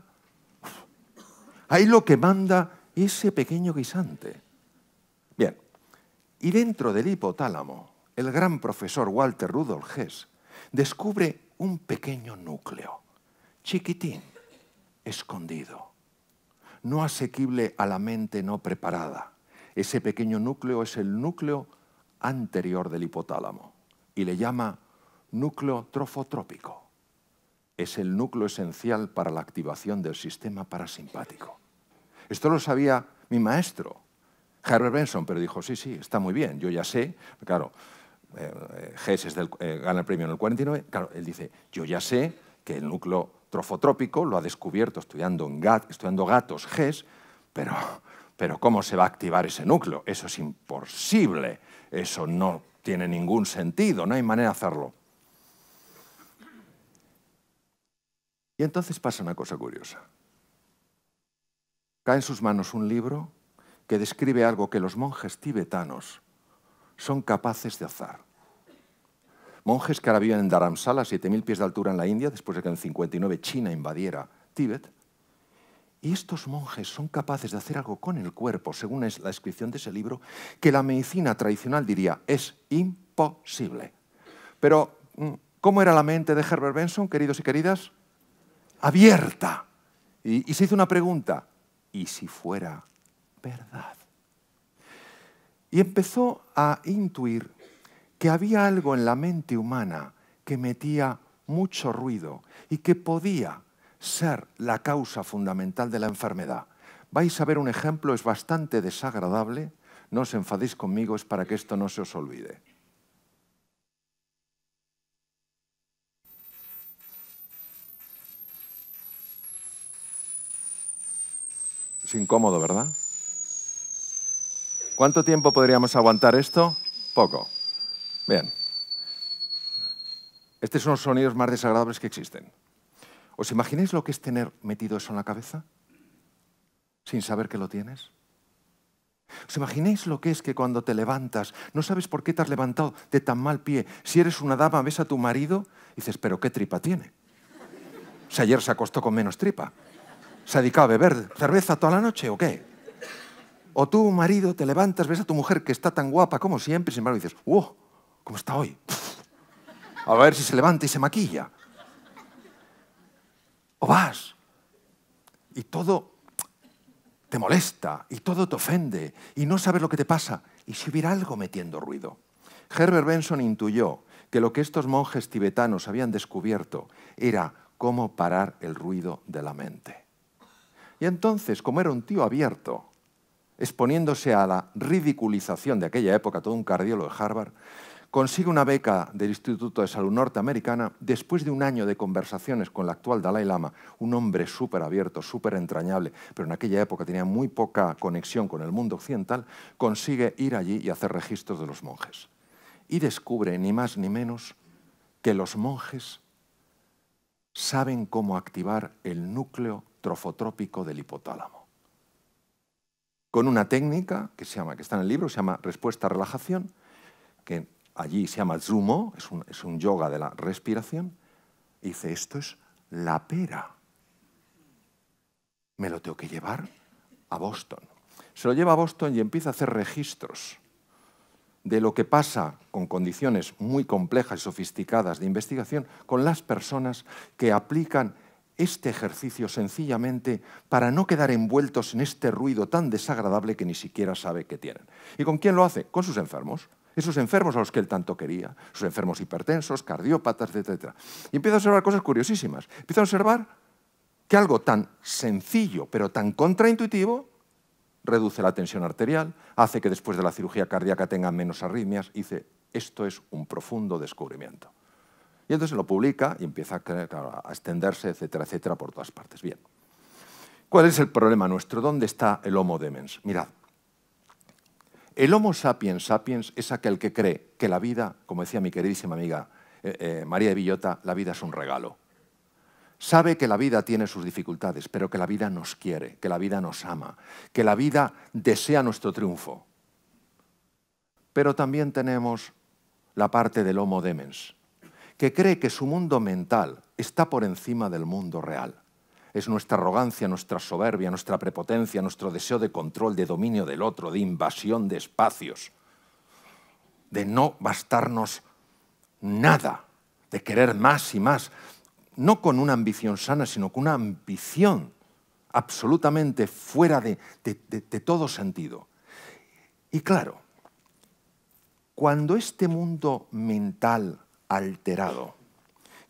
Ahí lo que manda ese pequeño guisante. Bien, y dentro del hipotálamo, el gran profesor Walter Rudolf Hess descubre un pequeño núcleo, chiquitín, escondido no asequible a la mente no preparada. Ese pequeño núcleo es el núcleo anterior del hipotálamo y le llama núcleo trofotrópico. Es el núcleo esencial para la activación del sistema parasimpático. Esto lo sabía mi maestro, Herbert Benson, pero dijo, sí, sí, está muy bien, yo ya sé, claro, eh, eh, eh gana el premio en el 49, claro, él dice, yo ya sé que el núcleo trofotrópico, lo ha descubierto estudiando, gatos GES, pero, pero ¿cómo se va a activar ese núcleo? Eso es imposible, eso no tiene ningún sentido, no hay manera de hacerlo. Y entonces pasa una cosa curiosa. Cae en sus manos un libro que describe algo que los monjes tibetanos son capaces de hacer. Monjes que ahora viven en Dharamsala, a 7.000 pies de altura en la India, después de que en el 59 China invadiera Tíbet. Y estos monjes son capaces de hacer algo con el cuerpo, según es la descripción de ese libro, que la medicina tradicional diría es imposible. Pero, mm, ¿cómo era la mente de Herbert Benson, queridos y queridas? Abierta. y se hizo una pregunta. ¿Y si fuera verdad? Y empezó a intuir que había algo en la mente humana que metía mucho ruido y que podía ser la causa fundamental de la enfermedad. Vais a ver un ejemplo, es bastante desagradable, no os enfadéis conmigo, es para que esto no se os olvide. Es incómodo, ¿verdad? ¿Cuánto tiempo podríamos aguantar esto? Poco. Vean, estos son los sonidos más desagradables que existen. ¿Os imagináis lo que es tener metido eso en la cabeza? Sin saber que lo tienes. ¿Os imagináis lo que es que cuando te levantas, no sabes por qué te has levantado de tan mal pie? Si eres una dama, ves a tu marido y dices, pero qué tripa tiene. Si ayer se acostó con menos tripa. ¿Se ha dedicado a beber cerveza toda la noche o qué? O tú, marido, te levantas, ves a tu mujer que está tan guapa como siempre, sin embargo dices, ¡wow! ¡Oh!". ¿Cómo está hoy? a ver si se levanta y se maquilla. O vas. Y todo te molesta, y todo te ofende, y no sabes lo que te pasa. Y si hubiera algo metiendo ruido. Herbert Benson intuyó que lo que estos monjes tibetanos habían descubierto era cómo parar el ruido de la mente. Y entonces, como era un tío abierto, exponiéndose a la ridiculización de aquella época, todo un cardiólogo de Harvard, consigue una beca del Instituto de Salud Norteamericana después de un año de conversaciones con el actual Dalai Lama, un hombre súper abierto, súper entrañable, pero en aquella época tenía muy poca conexión con el mundo occidental, consigue ir allí y hacer registros de los monjes. Y descubre, ni más ni menos, que los monjes saben cómo activar el núcleo trofotrópico del hipotálamo. Con una técnica que, se llama, que está en el libro, se llama respuesta-relajación, que allí se llama Zumo, es un, yoga de la respiración, y dice, esto es la pera. Me lo tengo que llevar a Boston. Se lo lleva a Boston y empieza a hacer registros de lo que pasa con condiciones muy complejas y sofisticadas de investigación con las personas que aplican este ejercicio sencillamente para no quedar envueltos en este ruido tan desagradable que ni siquiera sabe que tienen. ¿Y con quién lo hace? Con sus enfermos esos enfermos a los que él tanto quería, sus enfermos hipertensos, cardiópatas, etc. Y empieza a observar cosas curiosísimas. Empieza a observar que algo tan sencillo, pero tan contraintuitivo, reduce la tensión arterial, hace que después de la cirugía cardíaca tengan menos arritmias, y dice, esto es un profundo descubrimiento. Y entonces lo publica y empieza a, extenderse, etcétera, etcétera, por todas partes. Bien. ¿Cuál es el problema nuestro? ¿Dónde está el Homo demens? Mirad, el Homo sapiens sapiens es aquel que cree que la vida, como decía mi queridísima amiga eh, eh, María de Villota, la vida es un regalo. Sabe que la vida tiene sus dificultades, pero que la vida nos quiere, que la vida nos ama, que la vida desea nuestro triunfo. Pero también tenemos la parte del Homo Demens, que cree que su mundo mental está por encima del mundo real es nuestra arrogancia, nuestra soberbia, nuestra prepotencia, nuestro deseo de control, de dominio del otro, de invasión de espacios, de no bastarnos nada, de querer más y más, no con una ambición sana, sino con una ambición absolutamente fuera de, todo sentido. Y claro, cuando este mundo mental alterado,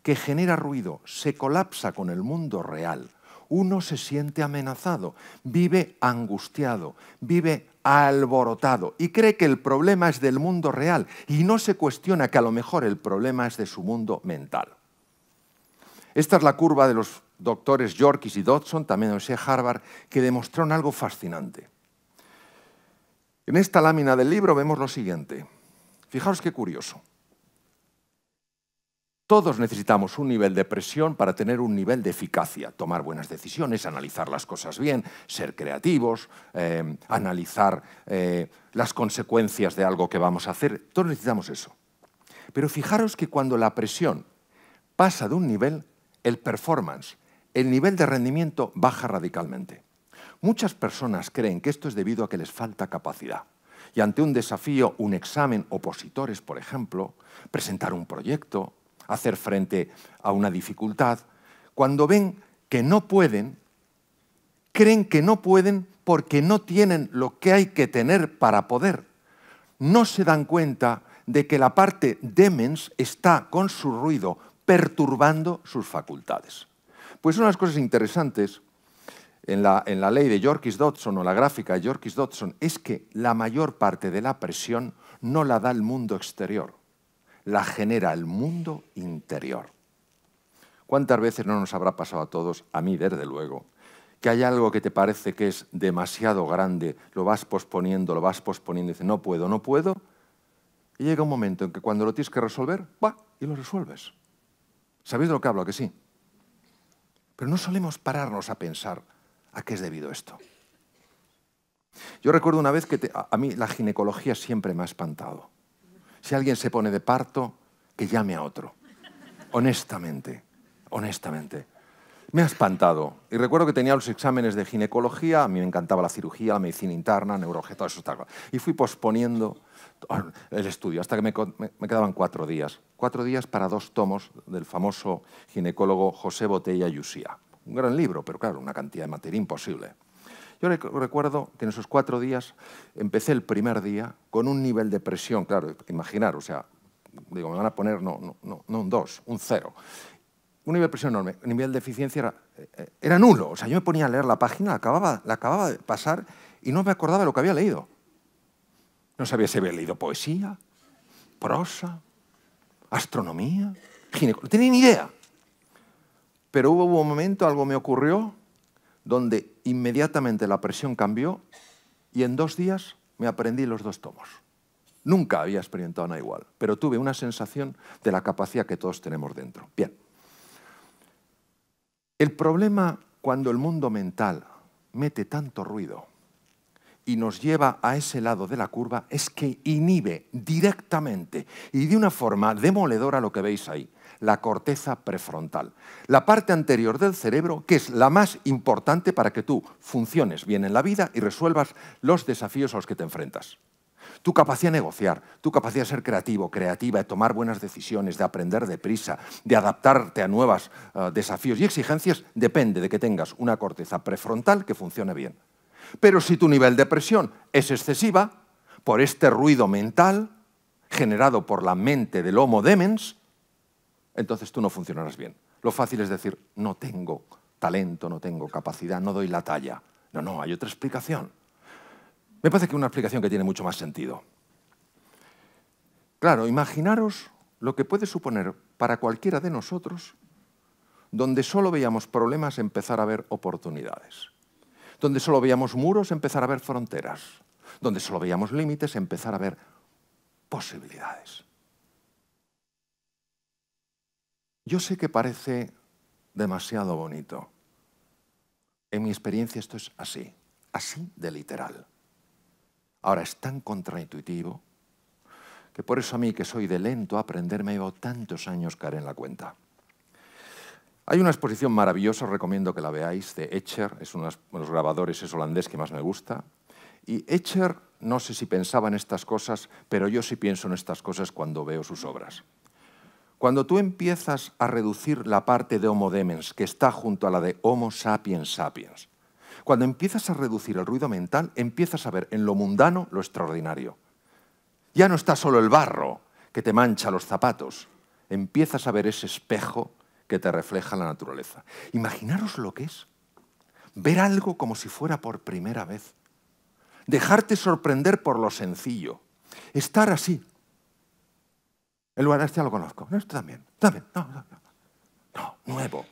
que genera ruido, se colapsa con el mundo real, uno se siente amenazado, vive angustiado, vive alborotado y cree que el problema es del mundo real y no se cuestiona que a lo mejor el problema es de su mundo mental. Esta es la curva de los doctores Yorkis y Dodson, también de Harvard, que demostraron algo fascinante. En esta lámina del libro vemos lo siguiente. Fijaos qué curioso. Todos necesitamos un nivel de presión para tener un nivel de eficacia, tomar buenas decisiones, analizar las cosas bien, ser creativos, eh, analizar eh, las consecuencias de algo que vamos a hacer. Todos necesitamos eso. Pero fijaros que cuando la presión pasa de un nivel, el performance, el nivel de rendimiento baja radicalmente. Muchas personas creen que esto es debido a que les falta capacidad. Y ante un desafío, un examen, opositores, por ejemplo, presentar un proyecto, hacer frente a una dificultad, cuando ven que no pueden, creen que no pueden porque no tienen lo que hay que tener para poder. No se dan cuenta de que la parte demens está con su ruido perturbando sus facultades. Pues una de las cosas interesantes en la, ley de yorkis dodson o la gráfica de yorkis dodson es que la mayor parte de la presión no la da el mundo exterior, la genera el mundo interior. ¿Cuántas veces no nos habrá pasado a todos, a mí desde luego, que hay algo que te parece que es demasiado grande, lo vas posponiendo, lo vas posponiendo, y dices, no puedo, no puedo, y llega un momento en que cuando lo tienes que resolver, va y lo resuelves. ¿Sabéis de lo que hablo? que sí. Pero no solemos pararnos a pensar a qué es debido esto. Yo recuerdo una vez que a, mí la ginecología siempre me ha espantado. Si alguien se pone de parto, que llame a otro. Honestamente, honestamente. Me ha espantado. Y recuerdo que tenía los exámenes de ginecología, a mí me encantaba la cirugía, la medicina interna, neurología, todo eso. Y fui posponiendo el estudio hasta que me, me, quedaban cuatro días. Cuatro días para dos tomos del famoso ginecólogo José Botella Yusía. Un gran libro, pero claro, una cantidad de materia imposible. Yo recuerdo que en esos cuatro días empecé el primer día con un nivel de presión, claro, imaginar, o sea, digo, me van a poner no, no, no, un 2, un 0. Un nivel de presión enorme, un nivel de eficiencia era, eh, eh, era nulo. O sea, yo me ponía a leer la página, la acababa, la acababa de pasar y no me acordaba de lo que había leído. No sabía si había leído poesía, prosa, astronomía, ginecología. No tenía ni idea. Pero hubo un momento, algo me ocurrió, donde Inmediatamente la presión cambió y en dos días me aprendí los dos tomos. Nunca había experimentado nada igual, pero tuve una sensación de la capacidad que todos tenemos dentro. Bien. El problema cuando el mundo mental mete tanto ruido y nos lleva a ese lado de la curva es que inhibe directamente y de una forma demoledora lo que veis ahí la corteza prefrontal, la parte anterior del cerebro que es la más importante para que tú funciones bien en la vida y resuelvas los desafíos a los que te enfrentas. Tu capacidad de negociar, tu capacidad de ser creativo, creativa, de tomar buenas decisiones, de aprender deprisa, de adaptarte a nuevos ah, desafíos y exigencias, depende de que tengas una corteza prefrontal que funcione bien. Pero si tu nivel de presión es excesiva, por este ruido mental generado por la mente del Homo Demens, entonces tú no funcionarás bien. Lo fácil es decir, no tengo talento, no tengo capacidad, no doy la talla. No, no, hay otra explicación. Me parece que una explicación que tiene mucho más sentido. Claro, imaginaros lo que puede suponer para cualquiera de nosotros donde solo veíamos problemas empezar a ver oportunidades, donde solo veíamos muros empezar a ver fronteras, donde solo veíamos límites empezar a ver posibilidades. Yo sé que parece demasiado bonito. En mi experiencia esto es así, así de literal. Ahora es tan contraintuitivo que por eso a mí, que soy de lento a aprender, me ha llevado tantos años caer en la cuenta. Hay una exposición maravillosa, os recomiendo que la veáis, de Etcher, es uno de los grabadores es holandés que más me gusta. Y Etcher, no sé si pensaba en estas cosas, pero yo sí pienso en estas cosas cuando veo sus obras. Cuando tú empiezas a reducir la parte de Homo demens, que está junto a la de Homo sapiens sapiens, cuando empiezas a reducir el ruido mental, empiezas a ver en lo mundano lo extraordinario. Ya no está solo el barro que te mancha los zapatos, empiezas a ver ese espejo que te refleja la naturaleza. Imaginaros lo que es ver algo como si fuera por primera vez, dejarte sorprender por lo sencillo, estar así, el lugar este lo conozco. No, esto también. También. No, no, no. nuevo.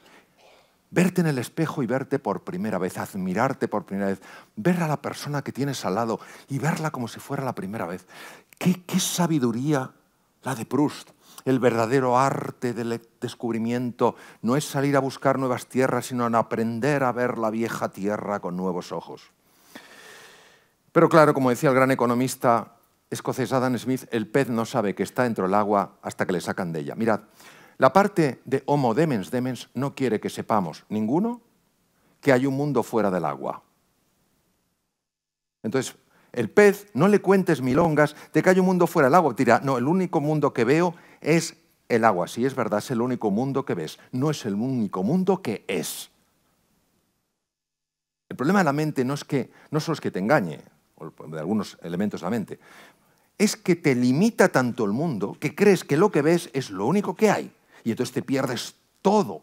Verte en el espejo y verte por primera vez, admirarte por primera vez, ver a la persona que tienes al lado y verla como si fuera la primera vez. Qué, qué sabiduría la de Proust. El verdadero arte del descubrimiento no es salir a buscar nuevas tierras, sino en aprender a ver la vieja tierra con nuevos ojos. Pero claro, como decía el gran economista escocés Adam Smith, el pez no sabe que está dentro del agua hasta que le sacan de ella. Mirad, la parte de Homo demens demens no quiere que sepamos ninguno que hay un mundo fuera del agua. Entonces, el pez, no le cuentes milongas de que hay un mundo fuera del agua. Tira, no, el único mundo que veo es el agua. Sí, es verdad, es el único mundo que ves. No es el único mundo que es. El problema de la mente no es que no solo es que te engañe, o de algunos elementos de la mente, es que te limita tanto el mundo que crees que lo que ves es lo único que hay. Y entonces te pierdes todo,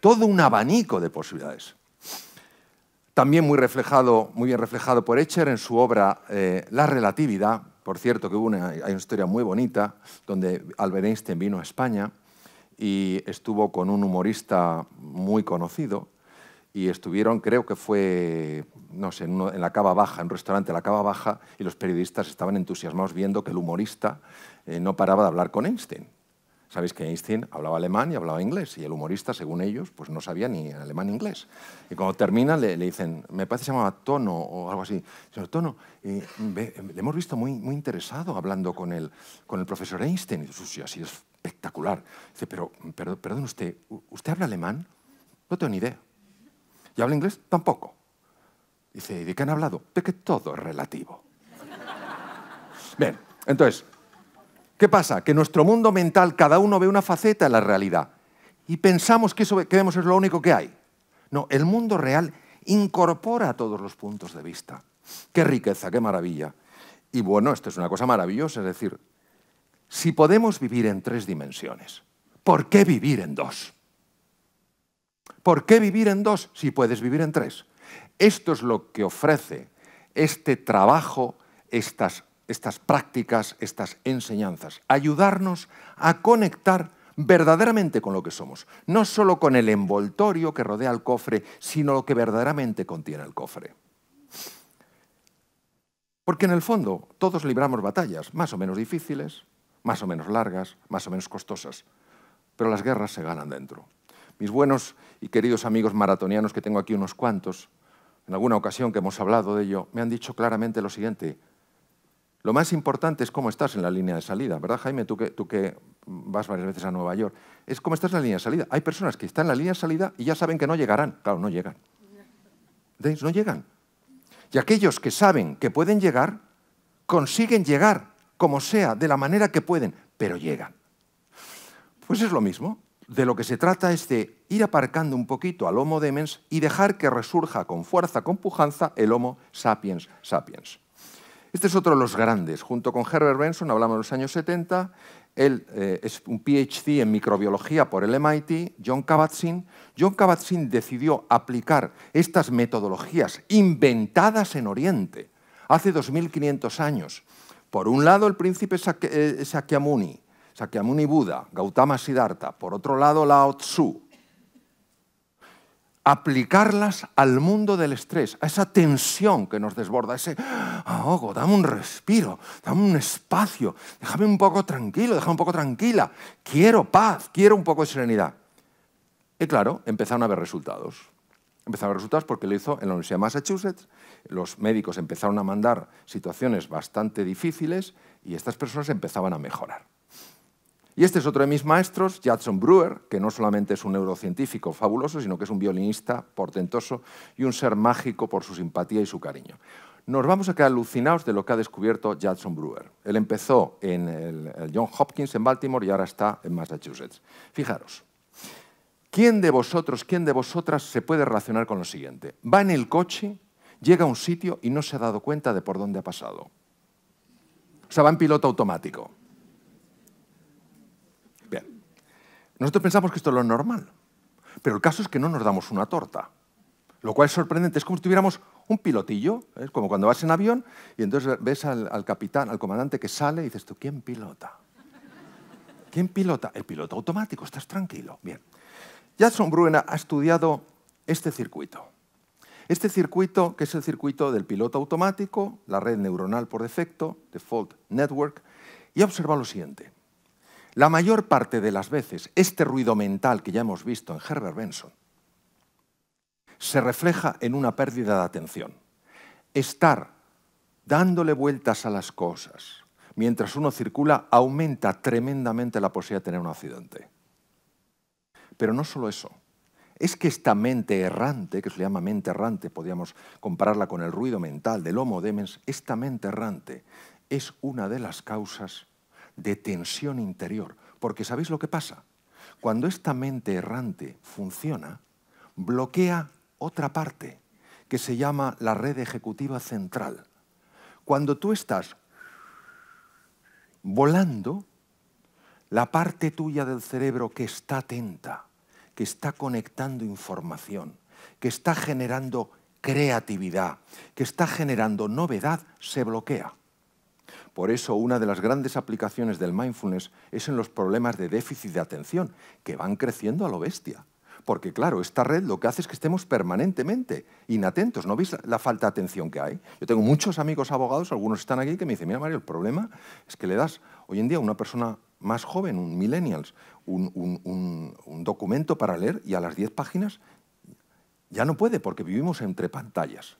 todo un abanico de posibilidades. También muy, reflejado, muy bien reflejado por Echer en su obra eh, La relatividad. Por cierto, que hubo hay una historia muy bonita donde Albert Einstein vino a España y estuvo con un humorista muy conocido y estuvieron, creo que fue no sé, en, la cava baja, en un restaurante de la cava baja, y los periodistas estaban entusiasmados viendo que el humorista eh, no paraba de hablar con Einstein. Sabéis que Einstein hablaba alemán y hablaba inglés, y el humorista, según ellos, pues no sabía ni alemán ni inglés. Y cuando termina le, dicen, me parece que se llamaba Tono o algo así, señor Tono, eh, le hemos visto muy, muy interesado hablando con el, profesor Einstein. Y dice, sí, así es espectacular. Dice, pero, perdón usted, ¿usted habla alemán? No tengo ni idea. ¿Y habla inglés? Tampoco. Dice, ¿y de qué han hablado? De que todo es relativo. Bien, entonces, ¿qué pasa? Que nuestro mundo mental cada uno ve una faceta de la realidad y pensamos que eso que vemos es lo único que hay. No, el mundo real incorpora todos los puntos de vista. Qué riqueza, qué maravilla. Y bueno, esto es una cosa maravillosa, es decir, si podemos vivir en tres dimensiones, ¿por qué vivir en dos? ¿Por qué vivir en dos si puedes vivir en tres? Esto es lo que ofrece este trabajo, estas, prácticas, estas enseñanzas. Ayudarnos a conectar verdaderamente con lo que somos. No solo con el envoltorio que rodea el cofre, sino lo que verdaderamente contiene el cofre. Porque en el fondo todos libramos batallas, más o menos difíciles, más o menos largas, más o menos costosas. Pero las guerras se ganan dentro. Mis buenos y queridos amigos maratonianos, que tengo aquí unos cuantos, en alguna ocasión que hemos hablado de ello, me han dicho claramente lo siguiente. Lo más importante es cómo estás en la línea de salida, ¿verdad, Jaime? Tú que, tú que vas varias veces a Nueva York. Es cómo estás en la línea de salida. Hay personas que están en la línea de salida y ya saben que no llegarán. Claro, no llegan. ¿Veis? No llegan. Y aquellos que saben que pueden llegar, consiguen llegar, como sea, de la manera que pueden, pero llegan. Pues es lo mismo de lo que se trata es de ir aparcando un poquito al Homo demens y dejar que resurja con fuerza, con pujanza, el Homo sapiens sapiens. Este es otro de los grandes. Junto con Herbert Benson, hablamos de los años 70, él eh, es un PhD en microbiología por el MIT, John kabat John kabat decidió aplicar estas metodologías inventadas en Oriente hace 2.500 años. Por un lado, el príncipe eh, Sakyamuni, Sakyamuni Buda, Gautama Siddhartha, por otro lado Lao Tzu, aplicarlas al mundo del estrés, a esa tensión que nos desborda, ese ah, ahogo, dame un respiro, dame un espacio, déjame un poco tranquilo, déjame un poco tranquila, quiero paz, quiero un poco de serenidad. Y claro, empezaron a ver resultados. Empezaron a ver resultados porque lo hizo en la Universidad de Massachusetts, los médicos empezaron a mandar situaciones bastante difíciles y estas personas empezaban a mejorar. Y este es otro de mis maestros, Judson Brewer, que no solamente es un neurocientífico fabuloso, sino que es un violinista portentoso y un ser mágico por su simpatía y su cariño. Nos vamos a quedar alucinados de lo que ha descubierto Judson Brewer. Él empezó en el John Hopkins en Baltimore y ahora está en Massachusetts. Fijaros, ¿quién de vosotros, quién de vosotras se puede relacionar con lo siguiente? Va en el coche, llega a un sitio y no se ha dado cuenta de por dónde ha pasado. O sea, va en piloto automático. Nosotros pensamos que esto es lo normal, pero el caso es que no nos damos una torta, lo cual es sorprendente, es como si tuviéramos un pilotillo, es ¿eh? como cuando vas en avión y entonces ves al, al capitán, al comandante que sale y dices tú, ¿quién pilota? ¿Quién pilota? El piloto automático, estás tranquilo. Bien. Jackson Bruena ha estudiado este circuito. Este circuito, que es el circuito del piloto automático, la red neuronal por defecto, default network, y ha observado lo siguiente. La mayor parte de las veces, este ruido mental que ya hemos visto en Herbert Benson se refleja en una pérdida de atención. Estar dándole vueltas a las cosas mientras uno circula aumenta tremendamente la posibilidad de tener un accidente. Pero no solo eso, es que esta mente errante, que se llama mente errante, podríamos compararla con el ruido mental del Homo Demens, esta mente errante es una de las causas de tensión interior. Porque ¿sabéis lo que pasa? Cuando esta mente errante funciona, bloquea otra parte que se llama la red ejecutiva central. Cuando tú estás volando, la parte tuya del cerebro que está atenta, que está conectando información, que está generando creatividad, que está generando novedad, se bloquea. Por eso, una de las grandes aplicaciones del mindfulness es en los problemas de déficit de atención, que van creciendo a lo bestia. Porque claro, esta red lo que hace es que estemos permanentemente inatentos. ¿No veis la falta de atención que hay? Yo tengo muchos amigos abogados, algunos están aquí, que me dicen, mira Mario, el problema es que le das hoy en día a una persona más joven, un millennials, un, un documento para leer y a las 10 páginas ya no puede porque vivimos entre pantallas.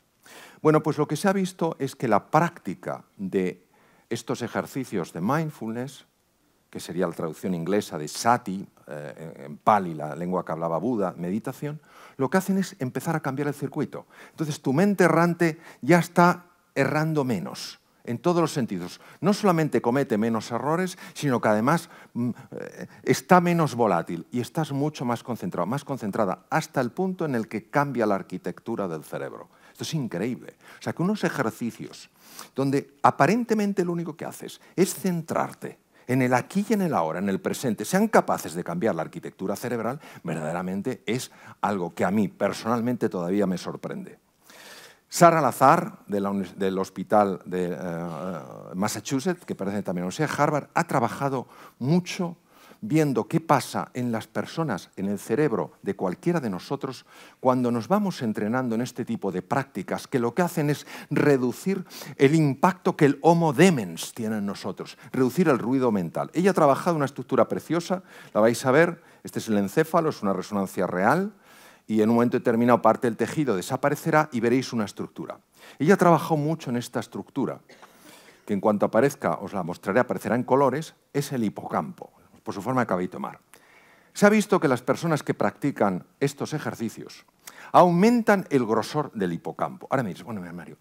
Bueno, pues lo que se ha visto es que la práctica de estos ejercicios de mindfulness, que sería la traducción inglesa de sati, eh, en pali, la lengua que hablaba Buda, meditación, lo que hacen es empezar a cambiar el circuito. Entonces tu mente errante ya está errando menos en todos los sentidos. No solamente comete menos errores, sino que además mm, eh, está menos volátil y estás mucho más concentrado, más concentrada, hasta el punto en el que cambia la arquitectura del cerebro. Esto es increíble. O sea, que unos ejercicios donde aparentemente lo único que haces es centrarte en el aquí y en el ahora, en el presente, sean capaces de cambiar la arquitectura cerebral, verdaderamente es algo que a mí personalmente todavía me sorprende. Sara Lazar, del Hospital de eh, eh, Massachusetts, que pertenece también a la Universidad de Harvard, ha trabajado mucho viendo qué pasa en las personas, en el cerebro de cualquiera de nosotros, cuando nos vamos entrenando en este tipo de prácticas, que lo que hacen es reducir el impacto que el homo demens tiene en nosotros, reducir el ruido mental. Ella ha trabajado una estructura preciosa, la vais a ver, este es el encéfalo, es una resonancia real, y en un momento determinado parte del tejido desaparecerá y veréis una estructura. Ella trabajó mucho en esta estructura, que en cuanto aparezca, os la mostraré, aparecerá en colores, es el hipocampo por su forma de cabello de tomar. Se ha visto que las personas que practican estos ejercicios aumentan el grosor del hipocampo. Ahora me dices, bueno, Mario,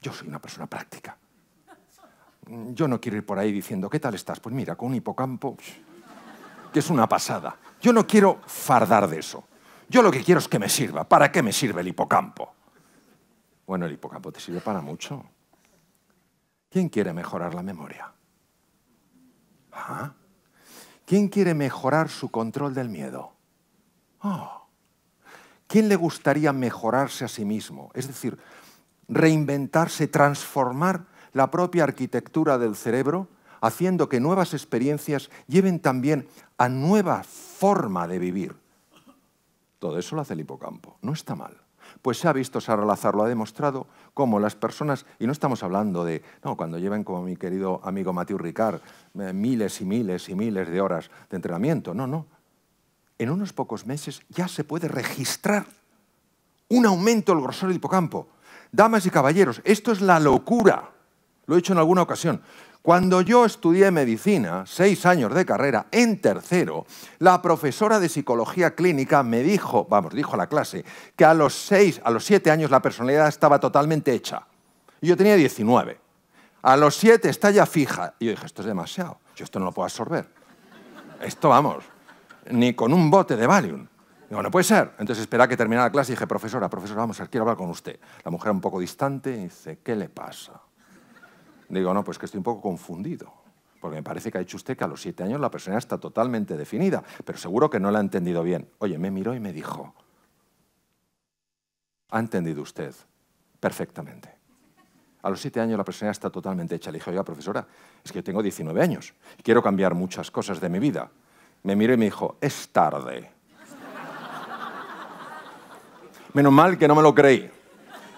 yo soy una persona práctica. Yo no quiero ir por ahí diciendo, ¿qué tal estás? Pues mira, con un hipocampo, que es una pasada. Yo no quiero fardar de eso. Yo lo que quiero es que me sirva. ¿Para qué me sirve el hipocampo? Bueno, el hipocampo te sirve para mucho. ¿Quién quiere mejorar la memoria? ¿Quién quiere mejorar su control del miedo? Ah. ¿Quién le gustaría mejorarse a sí mismo? Es decir, reinventarse, transformar la propia arquitectura del cerebro, haciendo que nuevas experiencias lleven también a nueva forma de vivir. Todo eso lo hace el hipocampo. No está mal pues se ha visto, Sara Lazar lo ha demostrado, cómo las personas, y no estamos hablando de, no, cuando lleven como mi querido amigo Mathieu Ricard, eh, miles y miles y miles de horas de entrenamiento, no, no. En unos pocos meses ya se puede registrar un aumento del grosor del hipocampo. Damas y caballeros, esto es la locura. Lo he hecho en alguna ocasión. Cuando yo estudié medicina, seis años de carrera, en tercero, la profesora de psicología clínica me dijo, vamos, dijo a la clase, que a los seis, a los siete años la personalidad estaba totalmente hecha. yo tenía 19. A los siete está ya fija. Y yo dije, esto es demasiado. Yo esto no lo puedo absorber. Esto, vamos, ni con un bote de Valium. Digo, no puede ser. Entonces esperé que terminara la clase y dije, profesora, profesora, vamos quiero hablar con usted. La mujer un poco distante dice, ¿qué le pasa? Digo, no, pues que estoy un poco confundido. Porque me parece que ha dicho usted que a los siete años la persona está totalmente definida, pero seguro que no la ha entendido bien. Oye, me miró y me dijo, ha entendido usted perfectamente. A los siete años la persona está totalmente hecha. Le dije, oiga, profesora, es que yo tengo 19 años y quiero cambiar muchas cosas de mi vida. Me miró y me dijo, es tarde. Menos mal que no me lo creí.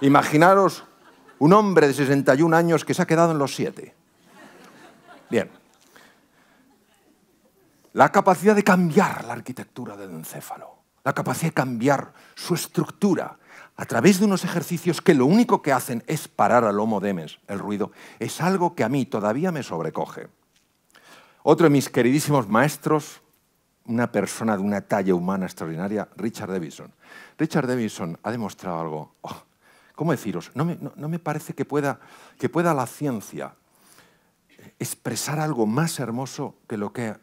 Imaginaros un hombre de 61 años que se ha quedado en los 7. Bien. La capacidad de cambiar la arquitectura del encéfalo, la capacidad de cambiar su estructura a través de unos ejercicios que lo único que hacen es parar al homo demes, el ruido, es algo que a mí todavía me sobrecoge. Otro de mis queridísimos maestros, una persona de una talla humana extraordinaria, Richard Davidson. Richard Davidson ha demostrado algo oh, ¿Cómo deciros? No me, parece que pueda, que pueda la ciencia expresar algo más hermoso que lo que,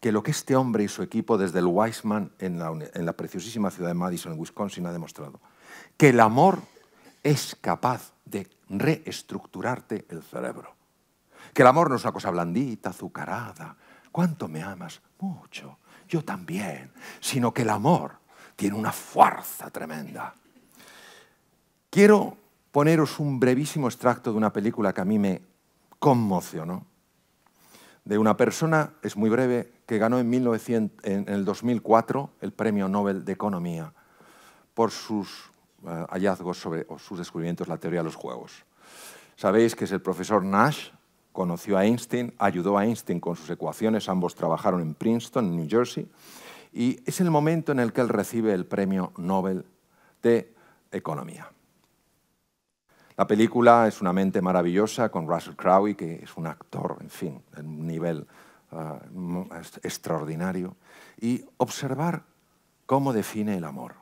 lo que, este hombre y su equipo desde el Wiseman en la, en la preciosísima ciudad de Madison, en Wisconsin, ha demostrado. Que el amor es capaz de reestructurarte el cerebro. Que el amor no es una cosa blandita, azucarada. ¿Cuánto me amas? Mucho. Yo también. Sino que el amor tiene una fuerza tremenda Quiero poneros un brevísimo extracto de una película que a mí me conmocionó, de una persona, es muy breve, que ganó en, el 2004 el Premio Nobel de Economía por sus eh, hallazgos o sus descubrimientos la teoría de los juegos. Sabéis que es el profesor Nash, conoció a Einstein, ayudó a Einstein con sus ecuaciones, ambos trabajaron en Princeton, New Jersey, y es el momento en el que él recibe el Premio Nobel de Economía. La película es una mente maravillosa con Russell Crowe, que es un actor, en fin, en un nivel ah, extraordinario. Y observar cómo define el amor.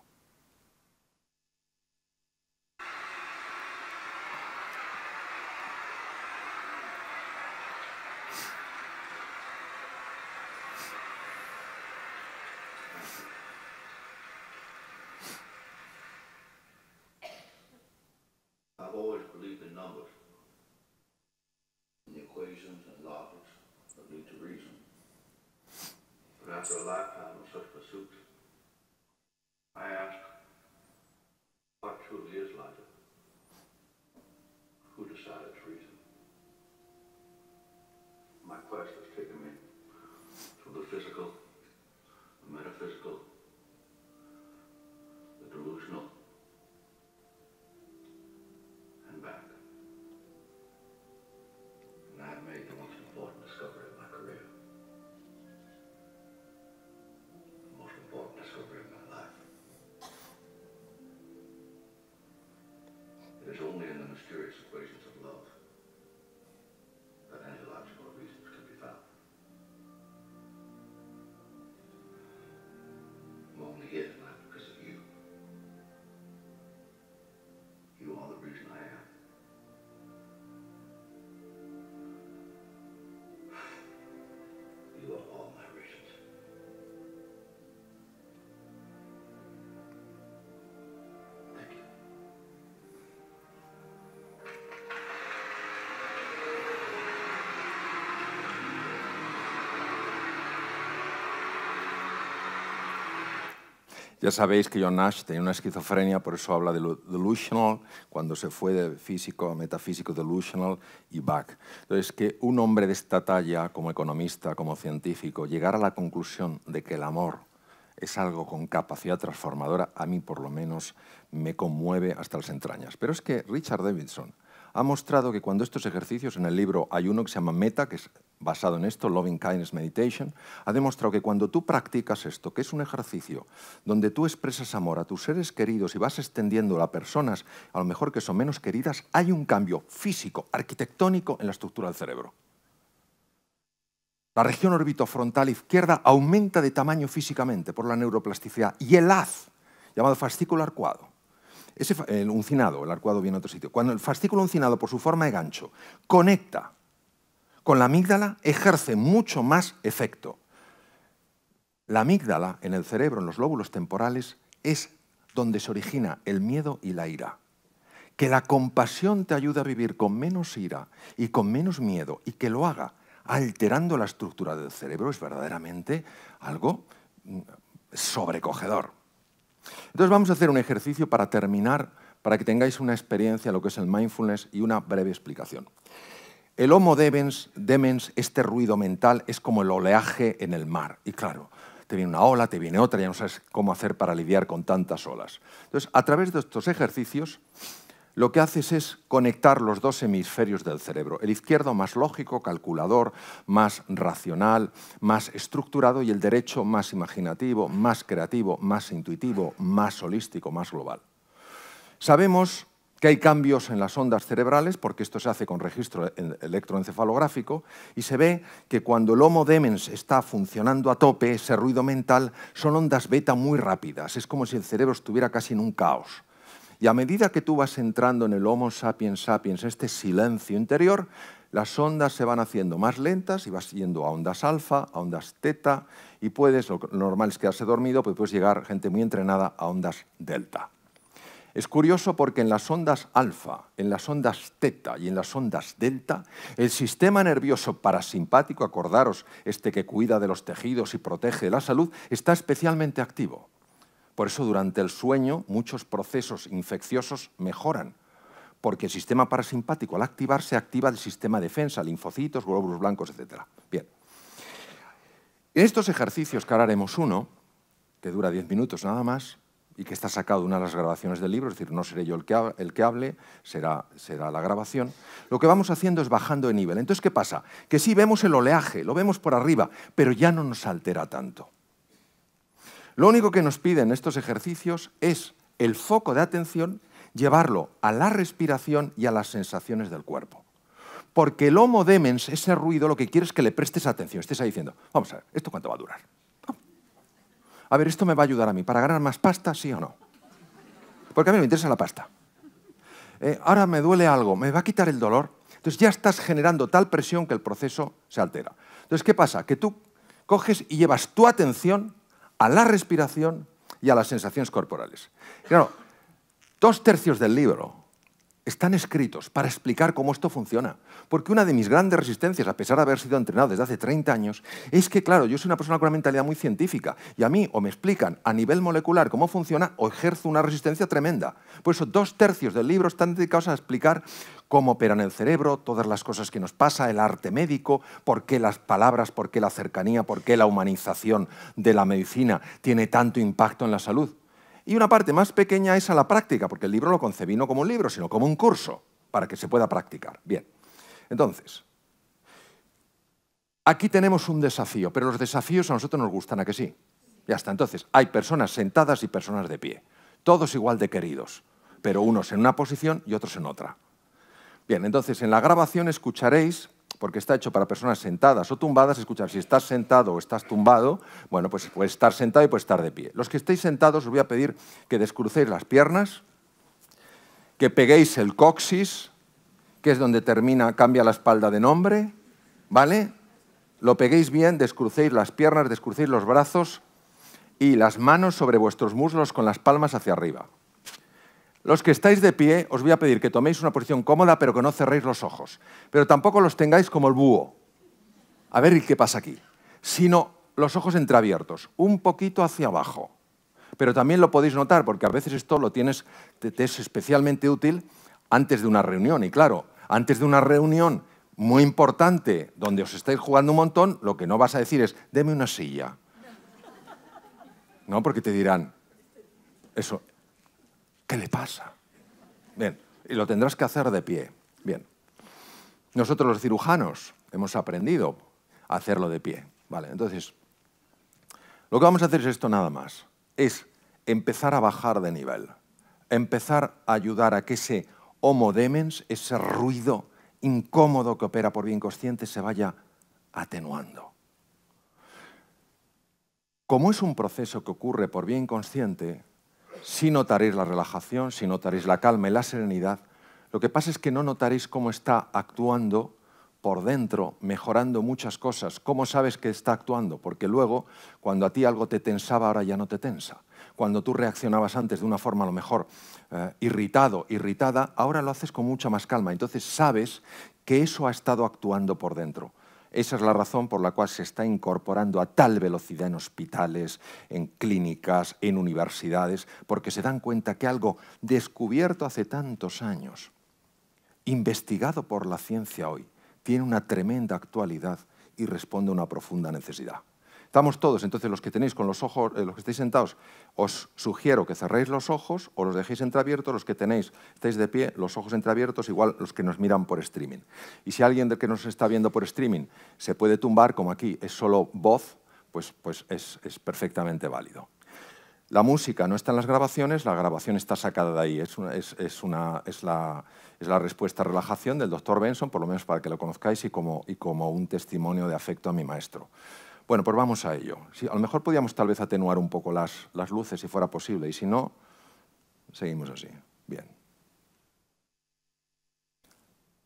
after a lifetime of such pursuits. Ya sabéis que John Nash tenía una esquizofrenia, por eso habla de delusional, cuando se fue de físico a metafísico delusional y back. Entonces, que un hombre de esta talla, como economista, como científico, llegara a la conclusión de que el amor es algo con capacidad transformadora, a mí por lo menos me conmueve hasta las entrañas. Pero es que Richard Davidson ha mostrado que cuando estos ejercicios, en el libro hay uno que se llama Meta, que es basado en esto, Loving Kindness Meditation, ha demostrado que cuando tú practicas esto, que es un ejercicio donde tú expresas amor a tus seres queridos y vas extendiendo a personas a lo mejor que son menos queridas, hay un cambio físico, arquitectónico en la estructura del cerebro. La región orbitofrontal izquierda aumenta de tamaño físicamente por la neuroplasticidad y el haz, llamado fascículo arcuado, ese, el uncinado, el arcuado viene a otro sitio, cuando el fascículo uncinado por su forma de gancho conecta con la amígdala ejerce mucho más efecto. La amígdala en el cerebro, en los lóbulos temporales, es donde se origina el miedo y la ira. Que la compasión te ayude a vivir con menos ira y con menos miedo y que lo haga alterando la estructura del cerebro es verdaderamente algo mm, sobrecogedor. Entonces vamos a hacer un ejercicio para terminar, para que tengáis una experiencia de lo que es el mindfulness y una breve explicación. El homo demens, este ruido mental, es como el oleaje en el mar. Y claro, te viene una ola, te viene otra, ya no sabes cómo hacer para lidiar con tantas olas. Entonces, a través de estos ejercicios, lo que haces es conectar los dos hemisferios del cerebro, el izquierdo más lógico, calculador, más racional, más estructurado y el derecho más imaginativo, más creativo, más intuitivo, más holístico, más global. Sabemos que hay cambios en las ondas cerebrales, porque esto se hace con registro e-, electroencefalográfico, y se ve que cuando el Homo demens está funcionando a tope, ese ruido mental, son ondas beta muy rápidas, es como si el cerebro estuviera casi en un caos. Y a medida que tú vas entrando en el Homo sapiens sapiens, este silencio interior, las ondas se van haciendo más lentas y vas yendo a ondas alfa, a ondas teta, y puedes, lo normal es quedarse dormido, pues puedes llegar, gente muy entrenada, a ondas delta. Es curioso porque en las ondas alfa, en las ondas teta y en las ondas delta, el sistema nervioso parasimpático, acordaros, este que cuida de los tejidos y protege la salud, está especialmente activo. Por eso durante el sueño muchos procesos infecciosos mejoran, porque el sistema parasimpático al activarse activa el sistema de defensa, linfocitos, glóbulos blancos, etc. Bien. En estos ejercicios, que ahora haremos uno, que dura 10 minutos nada más, y que está sacado una de las grabaciones del libro, es decir, no seré yo el que, hable, el que hable, será, será la grabación. Lo que vamos haciendo es bajando de nivel. Entonces, ¿qué pasa? Que sí vemos el oleaje, lo vemos por arriba, pero ya no nos altera tanto. Lo único que nos piden estos ejercicios es el foco de atención, llevarlo a la respiración y a las sensaciones del cuerpo. Porque el homo demens, ese ruido, lo que quiere es que le prestes atención, estés ahí diciendo, vamos a ver, ¿esto cuánto va a durar? a ver, esto me va a ayudar a mí, para ganar más pasta, sí o no. Porque a mí me interesa la pasta. Eh, ahora me duele algo, me va a quitar el dolor. Entonces ya estás generando tal presión que el proceso se altera. Entonces, ¿qué pasa? Que tú coges y llevas tu atención a la respiración y a las sensaciones corporales. Claro, dos tercios del libro están escritos para explicar cómo esto funciona. Porque una de mis grandes resistencias, a pesar de haber sido entrenado desde hace 30 años, es que, claro, yo soy una persona con una mentalidad muy científica y a mí o me explican a nivel molecular cómo funciona o ejerzo una resistencia tremenda. Por eso dos tercios del libro están dedicados a explicar cómo operan el cerebro, todas las cosas que nos pasa, el arte médico, por qué las palabras, por qué la cercanía, por qué la humanización de la medicina tiene tanto impacto en la salud. Y una parte más pequeña es a la práctica, porque el libro lo concebí no como un libro, sino como un curso, para que se pueda practicar. Bien, entonces, aquí tenemos un desafío, pero los desafíos a nosotros nos gustan a que sí. Ya está, entonces, hay personas sentadas y personas de pie, todos igual de queridos, pero unos en una posición y otros en otra. Bien, entonces, en la grabación escucharéis porque está hecho para personas sentadas o tumbadas, escuchad, si estás sentado o estás tumbado, bueno, pues puedes estar sentado y puedes estar de pie. Los que estéis sentados os voy a pedir que descrucéis las piernas, que peguéis el coxis, que es donde termina, cambia la espalda de nombre, ¿vale? Lo peguéis bien, descrucéis las piernas, descrucéis los brazos y las manos sobre vuestros muslos con las palmas hacia arriba. Los que estáis de pie, os voy a pedir que toméis una posición cómoda, pero que no cerréis los ojos. Pero tampoco los tengáis como el búho. A ver, qué pasa aquí? Sino los ojos entreabiertos, un poquito hacia abajo. Pero también lo podéis notar, porque a veces esto lo tienes, te, es especialmente útil antes de una reunión. Y claro, antes de una reunión muy importante, donde os estáis jugando un montón, lo que no vas a decir es, deme una silla. No, porque te dirán, eso, ¿Qué le pasa? Bien, y lo tendrás que hacer de pie. Bien. Nosotros los cirujanos hemos aprendido a hacerlo de pie. Vale, entonces, lo que vamos a hacer es esto nada más. Es empezar a bajar de nivel. Empezar a ayudar a que ese homo demens, ese ruido incómodo que opera por bien consciente, se vaya atenuando. Como es un proceso que ocurre por bien consciente, si notaréis la relajación, si notaréis la calma y la serenidad, lo que pasa es que no notaréis cómo está actuando por dentro, mejorando muchas cosas. ¿Cómo sabes que está actuando? Porque luego, cuando a ti algo te tensaba, ahora ya no te tensa. Cuando tú reaccionabas antes de una forma a lo mejor eh, irritado, irritada, ahora lo haces con mucha más calma. Entonces sabes que eso ha estado actuando por dentro. Esa es la razón por la cual se está incorporando a tal velocidad en hospitales, en clínicas, en universidades, porque se dan cuenta que algo descubierto hace tantos años, investigado por la ciencia hoy, tiene una tremenda actualidad y responde a una profunda necesidad. Estamos todos, entonces los que tenéis con los ojos, eh, los que estáis sentados, os sugiero que cerréis los ojos o los dejéis entreabiertos, los que tenéis, estáis de pie, los ojos entreabiertos, igual los que nos miran por streaming. Y si alguien del que nos está viendo por streaming se puede tumbar, como aquí es solo voz, pues, pues es, perfectamente válido. La música no está en las grabaciones, la grabación está sacada de ahí. Es, es, es la, respuesta a relajación del doctor Benson, por lo menos para que lo conozcáis, y como, y como un testimonio de afecto a mi maestro. Bueno, pues vamos a ello. a lo mejor podíamos tal vez atenuar un poco las, las luces si fuera posible, y si no, seguimos así. Bien.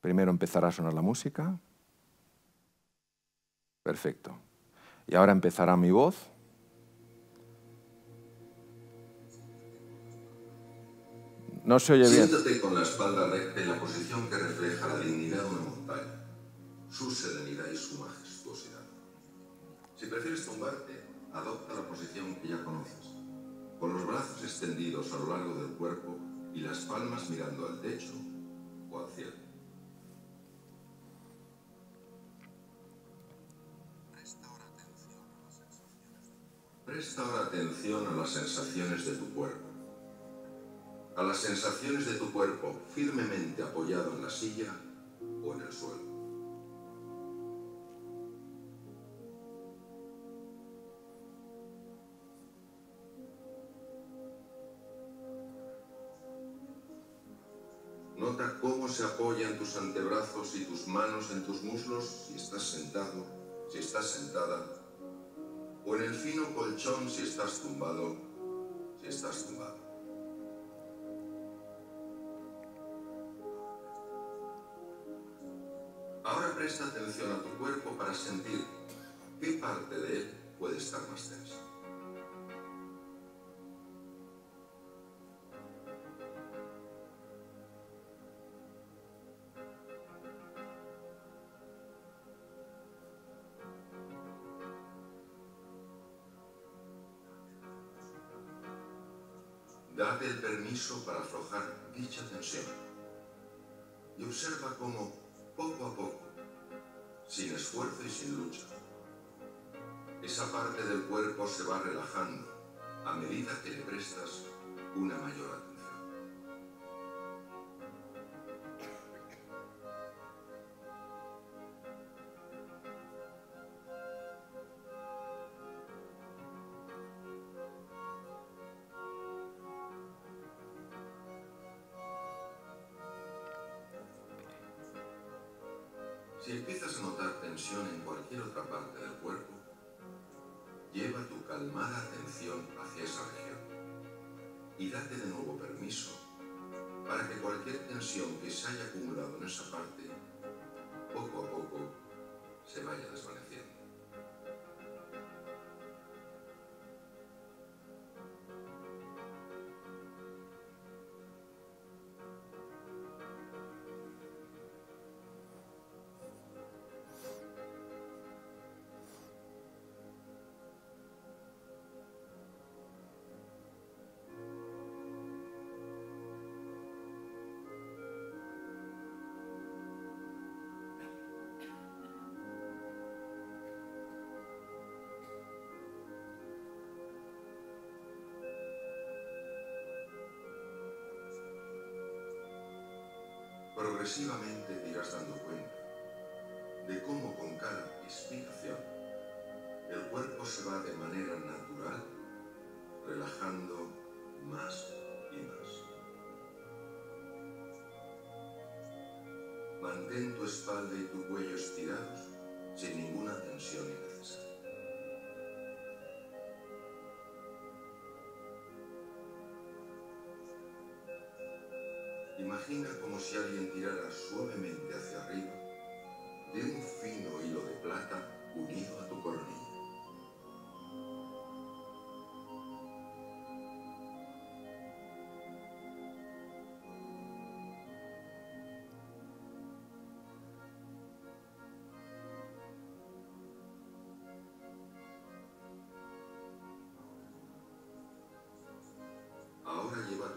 Primero empezará a sonar la música. Perfecto. Y ahora empezará mi voz. No se oye bien. Siéntate con la espalda recta en la posición que refleja la dignidad de una montaña, su serenidad y su majestuosidad. Si prefieres tumbarte, adopta la posición que ya conoces, con los brazos extendidos a lo largo del cuerpo y las palmas mirando al techo o al cielo. Presta ahora atención a las sensaciones de tu cuerpo. A las sensaciones de tu cuerpo firmemente apoyado en la silla o en el suelo. se en tus antebrazos y tus manos en tus muslos si estás sentado, si estás sentada, o en el fino colchón si estás tumbado, si estás tumbado. Ahora presta atención a tu cuerpo para sentir qué parte de él puede estar más tensa. para aflojar dicha tensión. Y observa cómo, poco a poco, sin esfuerzo y sin lucha, esa parte del cuerpo se va relajando a medida que le prestas una mayor atención. progresivamente te irás dando cuenta de cómo con cada inspiración el cuerpo se va de manera natural relajando más y más. Mantén tu espalda y tu cuello estirados sin ninguna tensión innecesaria. Imagina como si alguien tirara suavemente hacia arriba de un fino hilo de plata unido a tu coronilla.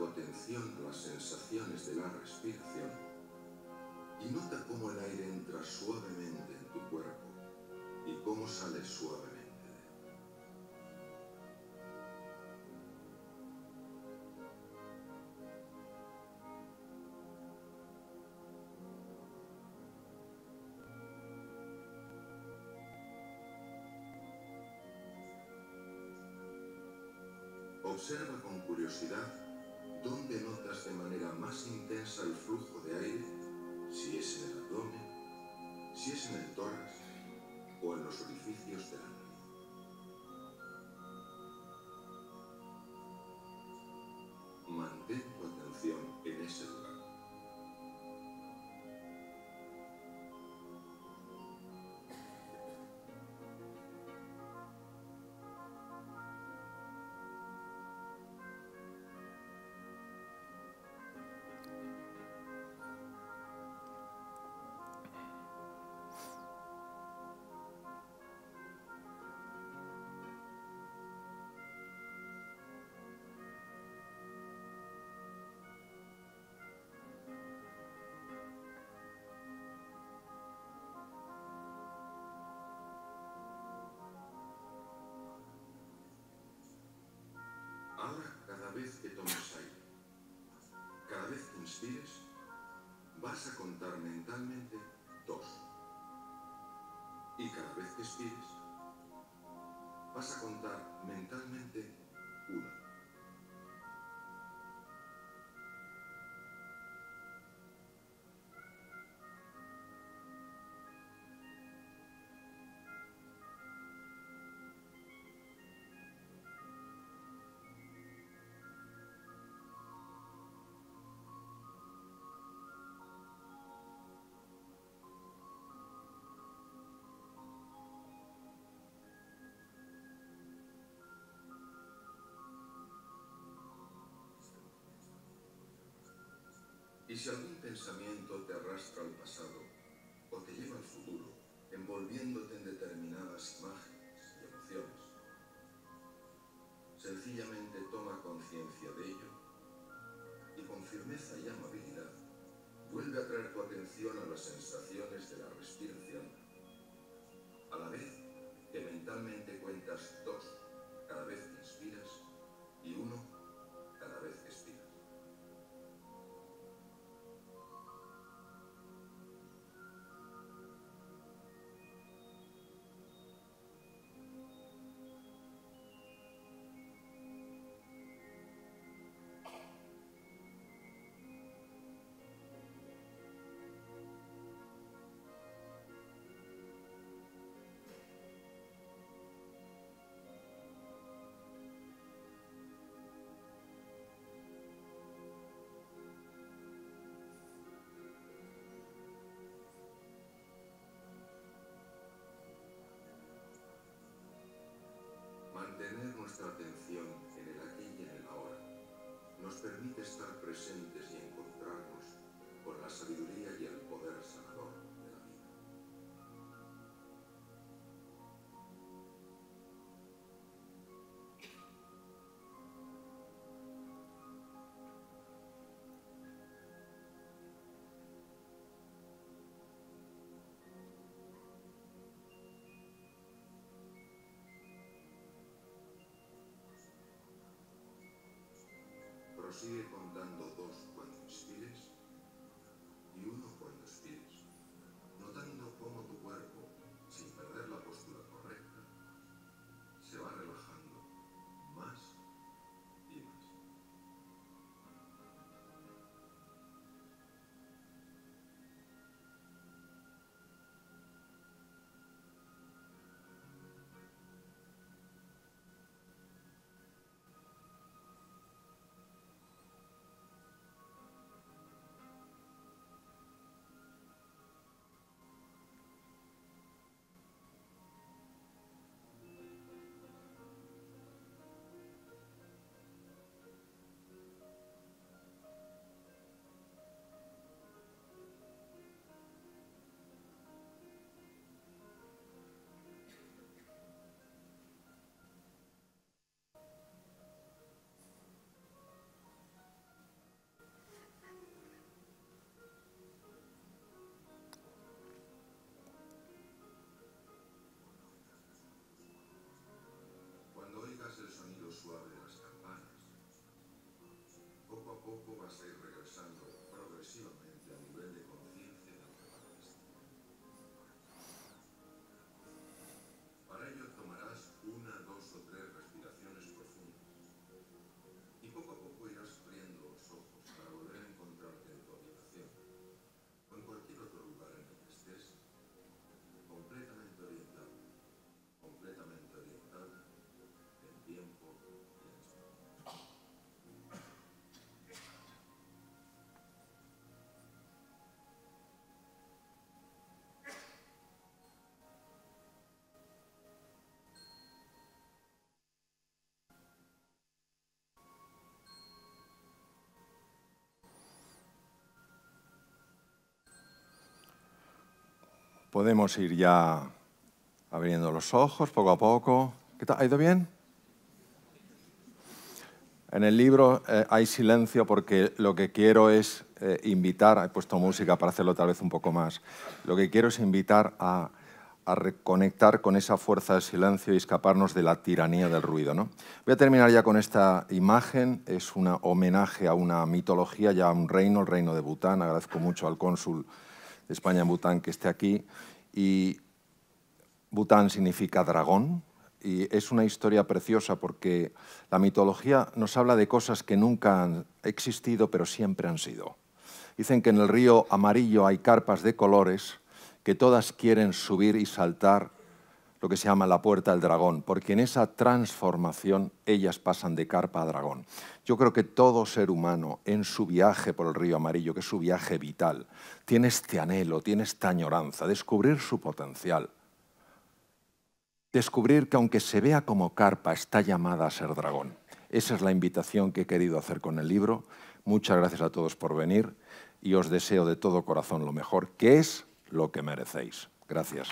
atención a las sensaciones de la respiración y nota cómo el aire entra suavemente en tu cuerpo y cómo sale suavemente. Observa con curiosidad ¿Dónde notas de manera más intensa el flujo de aire? Si es en el abdomen, si es en el tórax o en los orificios de la nariz. vas a contar mentalmente dos. Y cada vez que expires, vas a contar mentalmente uno. Y si algún pensamiento te arrastra al pasado o te lleva al futuro, envolviéndote en determinadas imágenes y emociones, sencillamente toma conciencia de ello y con firmeza y amabilidad vuelve a traer tu atención a las sensaciones de la respiración sigue contando dos cuando inspires over my state of Podemos ir ya abriendo los ojos poco a poco. ¿Qué tal? ¿Ha ido bien? En el libro eh, hay silencio porque lo que quiero es eh, invitar, he puesto música para hacerlo tal vez un poco más, lo que quiero es invitar a, reconectar con esa fuerza del silencio y escaparnos de la tiranía del ruido. ¿no? Voy a terminar ya con esta imagen, es un homenaje a una mitología, ya a un reino, el reino de Bután. Agradezco mucho al cónsul de España en Bután que esté aquí. Y Bután significa dragón y es una historia preciosa porque la mitología nos habla de cosas que nunca han existido pero siempre han sido. Dicen que en el río amarillo hay carpas de colores que todas quieren subir y saltar lo que se llama la puerta del dragón, porque en esa transformación ellas pasan de carpa a dragón. Yo creo que todo ser humano en su viaje por el río amarillo, que es su viaje vital, tiene este anhelo, tiene esta añoranza, descubrir su potencial, descubrir que aunque se vea como carpa, está llamada a ser dragón. Esa es la invitación que he querido hacer con el libro. Muchas gracias a todos por venir y os deseo de todo corazón lo mejor, que es lo que merecéis. Gracias.